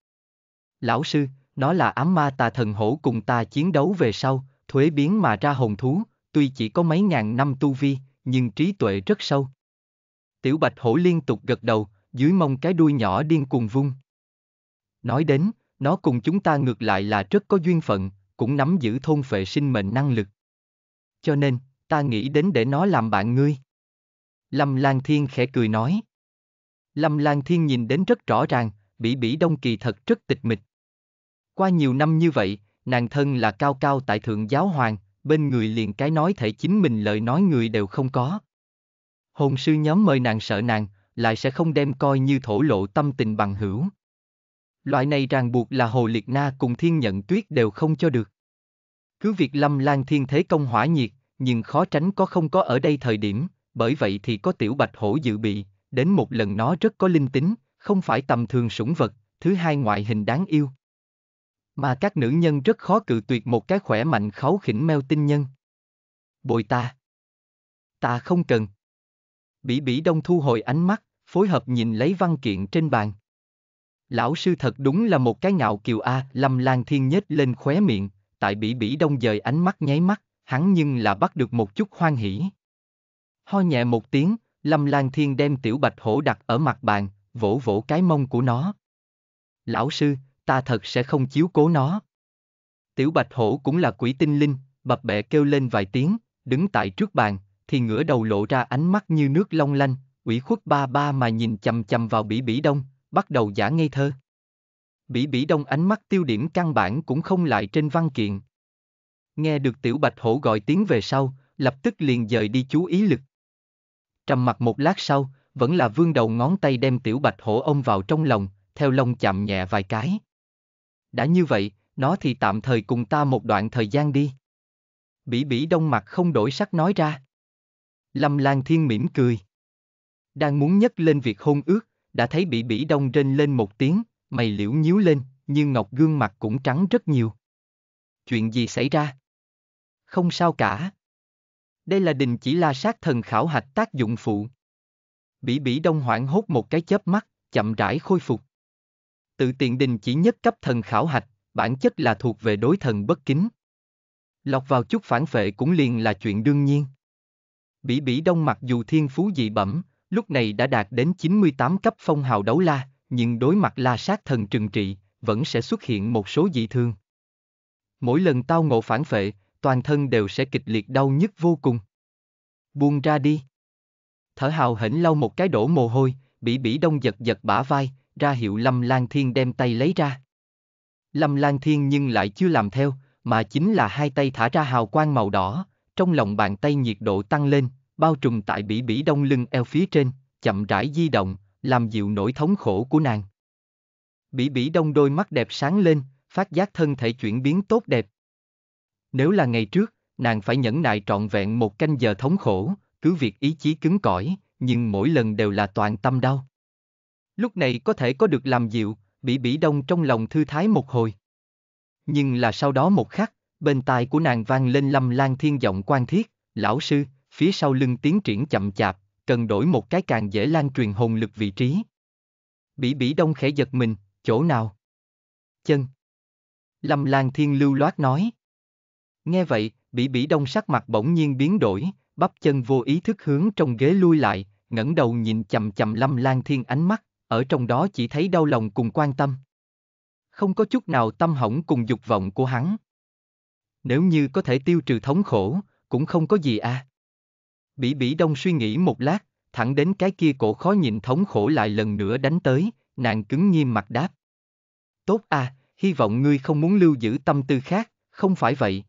Lão sư, nó là ám ma tà thần hổ cùng ta chiến đấu về sau, thuế biến mà ra hồn thú, tuy chỉ có mấy ngàn năm tu vi, nhưng trí tuệ rất sâu. Tiểu bạch hổ liên tục gật đầu, dưới mông cái đuôi nhỏ điên cuồng vung. Nói đến, nó cùng chúng ta ngược lại là rất có duyên phận, cũng nắm giữ thôn phệ sinh mệnh năng lực. Cho nên, ta nghĩ đến để nó làm bạn ngươi. Lâm Lan Thiên khẽ cười nói. Lâm Lan Thiên nhìn đến rất rõ ràng, Bỉ Bỉ Đông kỳ thật rất tịch mịch. Qua nhiều năm như vậy, nàng thân là cao cao tại thượng giáo hoàng, bên người liền cái nói thể chính mình lời nói người đều không có. Hồn sư nhóm mời nàng sợ nàng, lại sẽ không đem coi như thổ lộ tâm tình bằng hữu. Loại này ràng buộc là Hồ Liệt Na cùng Thiên Nhận Tuyết đều không cho được. Cứ việc Lâm Lan Thiên thế công hỏa nhiệt, nhưng khó tránh có không có ở đây thời điểm, bởi vậy thì có tiểu bạch hổ dự bị, đến một lần nó rất có linh tính, không phải tầm thường sủng vật, thứ hai ngoại hình đáng yêu. Mà các nữ nhân rất khó cự tuyệt một cái khỏe mạnh kháu khỉnh meo tinh nhân. Bồi ta. Ta không cần. Bỉ bỉ đông thu hồi ánh mắt, phối hợp nhìn lấy văn kiện trên bàn. Lão sư thật đúng là một cái ngạo kiều A, Lâm Lan Thiên nhếch lên khóe miệng, tại bỉ bỉ đông dời ánh mắt nháy mắt, hắn nhưng là bắt được một chút hoan hỉ. Ho nhẹ một tiếng, Lâm Lan Thiên đem tiểu bạch hổ đặt ở mặt bàn, vỗ vỗ cái mông của nó. Lão sư, ta thật sẽ không chiếu cố nó. Tiểu bạch hổ cũng là quỷ tinh linh, bập bẹ kêu lên vài tiếng, đứng tại trước bàn, thì ngửa đầu lộ ra ánh mắt như nước long lanh, ủy khuất ba ba mà nhìn chầm chầm vào bỉ bỉ đông, bắt đầu giả ngây thơ. Bỉ Bỉ Đông ánh mắt tiêu điểm căn bản cũng không lại trên văn kiện. Nghe được Tiểu Bạch Hổ gọi tiếng về sau, lập tức liền dời đi chú ý lực. Trầm mặt một lát sau, vẫn là vương đầu ngón tay đem Tiểu Bạch Hổ ông vào trong lòng, theo lông chạm nhẹ vài cái. Đã như vậy, nó thì tạm thời cùng ta một đoạn thời gian đi. Bỉ Bỉ Đông mặt không đổi sắc nói ra. Lâm Lan Thiên mỉm cười. Đang muốn nhấc lên việc hôn ước, đã thấy bị bỉ đông rên lên một tiếng, mày liễu nhíu lên, nhưng Ngọc gương mặt cũng trắng rất nhiều. Chuyện gì xảy ra? Không sao cả. Đây là đình chỉ la sát thần khảo hạch tác dụng phụ. Bỉ bỉ đông hoảng hốt một cái chớp mắt, chậm rãi khôi phục. Tự tiện đình chỉ nhất cấp thần khảo hạch, bản chất là thuộc về đối thần bất kính. Lọc vào chút phản vệ cũng liền là chuyện đương nhiên. Bỉ bỉ đông mặc dù thiên phú dị bẩm, lúc này đã đạt đến 98 cấp phong hào đấu la, nhưng đối mặt la sát thần trừng trị, vẫn sẽ xuất hiện một số dị thương. Mỗi lần tao ngộ phản phệ, toàn thân đều sẽ kịch liệt đau nhức vô cùng. Buông ra đi. Thở hào hỉnh lau một cái đổ mồ hôi, bị bỉ đông giật giật bả vai, ra hiệu Lâm Lan Thiên đem tay lấy ra. Lâm Lan Thiên nhưng lại chưa làm theo, mà chính là hai tay thả ra hào quang màu đỏ, trong lòng bàn tay nhiệt độ tăng lên, bao trùm tại bỉ bỉ đông lưng eo phía trên, chậm rãi di động, làm dịu nỗi thống khổ của nàng. Bỉ bỉ đông đôi mắt đẹp sáng lên, phát giác thân thể chuyển biến tốt đẹp. Nếu là ngày trước, nàng phải nhẫn nại trọn vẹn một canh giờ thống khổ, cứ việc ý chí cứng cỏi, nhưng mỗi lần đều là toàn tâm đau. Lúc này có thể có được làm dịu, bỉ bỉ đông trong lòng thư thái một hồi. Nhưng là sau đó một khắc, bên tai của nàng vang lên lâm lan thiên giọng quan thiết, lão sư, phía sau lưng tiến triển chậm chạp, cần đổi một cái càng dễ lan truyền hồn lực vị trí. Bỉ bỉ đông khẽ giật mình, chỗ nào? Chân. Lâm Lan Thiên lưu loát nói. Nghe vậy, bỉ bỉ đông sắc mặt bỗng nhiên biến đổi, bắp chân vô ý thức hướng trong ghế lui lại, ngẩng đầu nhìn chậm chậm Lâm Lan Thiên ánh mắt, ở trong đó chỉ thấy đau lòng cùng quan tâm. Không có chút nào tâm hỏng cùng dục vọng của hắn. Nếu như có thể tiêu trừ thống khổ, cũng không có gì à. Bỉ Bỉ Đông suy nghĩ một lát, thẳng đến cái kia cổ khó nhìn thống khổ lại lần nữa đánh tới, nàng cứng nghiêm mặt đáp. Tốt à, hy vọng ngươi không muốn lưu giữ tâm tư khác, không phải vậy.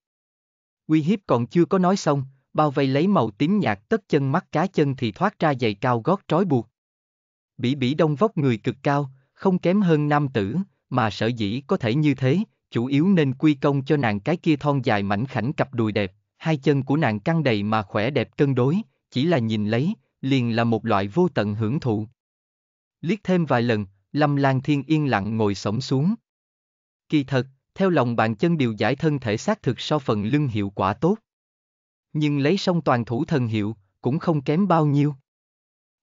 Uy hiếp còn chưa có nói xong, bao vây lấy màu tím nhạt tất chân mắt cá chân thì thoát ra giày cao gót trói buộc. Bỉ Bỉ Đông vóc người cực cao, không kém hơn nam tử, mà sở dĩ có thể như thế, chủ yếu nên quy công cho nàng cái kia thon dài mảnh khảnh cặp đùi đẹp hai chân của nàng căng đầy mà khỏe đẹp cân đối, chỉ là nhìn lấy, liền là một loại vô tận hưởng thụ. Liếc thêm vài lần, Lâm Lan Thiên yên lặng ngồi sổng xuống. Kỳ thật, theo lòng bàn chân điều giải thân thể xác thực so phần lưng hiệu quả tốt. Nhưng lấy xong toàn thủ thần hiệu, cũng không kém bao nhiêu.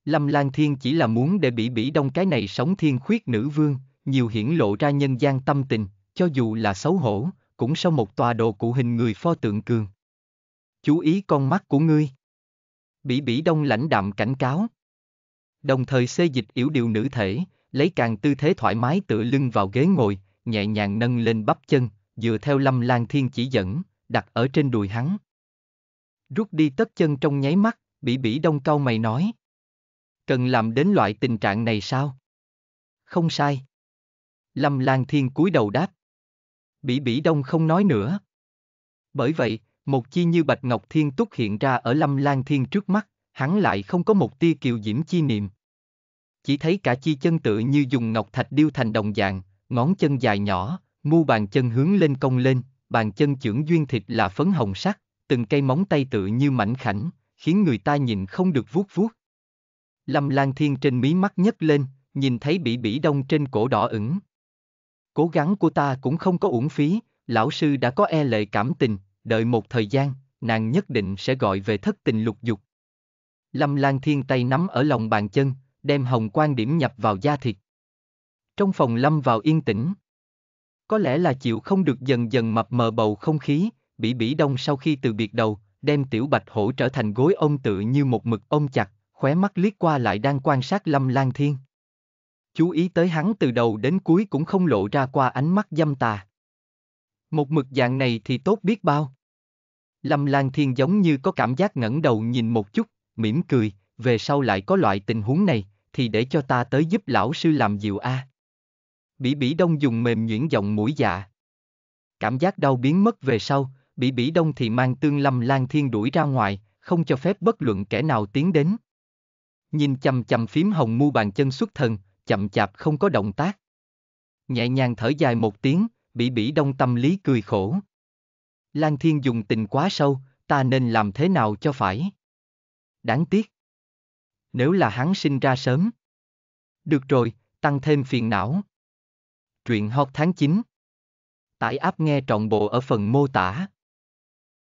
Lâm Lan Thiên chỉ là muốn để bị bỉ đông cái này sống thiên khuyết nữ vương, nhiều hiển lộ ra nhân gian tâm tình, cho dù là xấu hổ, cũng sau một tòa đồ cụ hình người pho tượng cường chú ý con mắt của ngươi. Bỉ bỉ đông lãnh đạm cảnh cáo. Đồng thời xê dịch yếu điều nữ thể, lấy càng tư thế thoải mái tựa lưng vào ghế ngồi, nhẹ nhàng nâng lên bắp chân, dựa theo lâm lan thiên chỉ dẫn, đặt ở trên đùi hắn. Rút đi tất chân trong nháy mắt, bỉ bỉ đông cau mày nói. Cần làm đến loại tình trạng này sao? Không sai. Lâm Lan Thiên cúi đầu đáp. Bỉ Bỉ Đông không nói nữa. Bởi vậy, một chi như bạch ngọc thiên túc hiện ra ở lâm lang thiên trước mắt, hắn lại không có một tia kiều diễm chi niệm. Chỉ thấy cả chi chân tự như dùng ngọc thạch điêu thành đồng dạng, ngón chân dài nhỏ, mu bàn chân hướng lên cong lên, bàn chân trưởng duyên thịt là phấn hồng sắc, từng cây móng tay tự như mảnh khảnh, khiến người ta nhìn không được vuốt vuốt. Lâm lang Thiên trên mí mắt nhấc lên, nhìn thấy bỉ bỉ đông trên cổ đỏ ửng. Cố gắng của ta cũng không có uổng phí, lão sư đã có e lệ cảm tình, đợi một thời gian, nàng nhất định sẽ gọi về thất tình lục dục. Lâm Lan Thiên tay nắm ở lòng bàn chân, đem hồng quan điểm nhập vào da thịt. Trong phòng Lâm vào yên tĩnh. Có lẽ là chịu không được dần dần mập mờ bầu không khí, bị bỉ đông sau khi từ biệt đầu, đem tiểu bạch hổ trở thành gối ông tự như một mực ông chặt, khóe mắt liếc qua lại đang quan sát Lâm Lan Thiên. Chú ý tới hắn từ đầu đến cuối cũng không lộ ra qua ánh mắt dâm tà. Một mực dạng này thì tốt biết bao. Lâm Lan Thiên giống như có cảm giác ngẩng đầu nhìn một chút, mỉm cười, về sau lại có loại tình huống này, thì để cho ta tới giúp lão sư làm dịu a. À. Bỉ Bỉ Đông dùng mềm nhuyễn giọng mũi dạ. Cảm giác đau biến mất về sau, Bỉ Bỉ Đông thì mang tương Lâm Lan Thiên đuổi ra ngoài, không cho phép bất luận kẻ nào tiến đến. Nhìn chầm chầm phím hồng mu bàn chân xuất thần, chậm chạp không có động tác. Nhẹ nhàng thở dài một tiếng, bỉ bỉ đông tâm lý cười khổ. Lan Thiên dùng tình quá sâu, ta nên làm thế nào cho phải? Đáng tiếc. Nếu là hắn sinh ra sớm. Được rồi, tăng thêm phiền não. Truyện hot tháng 9. Tải áp nghe trọn bộ ở phần mô tả.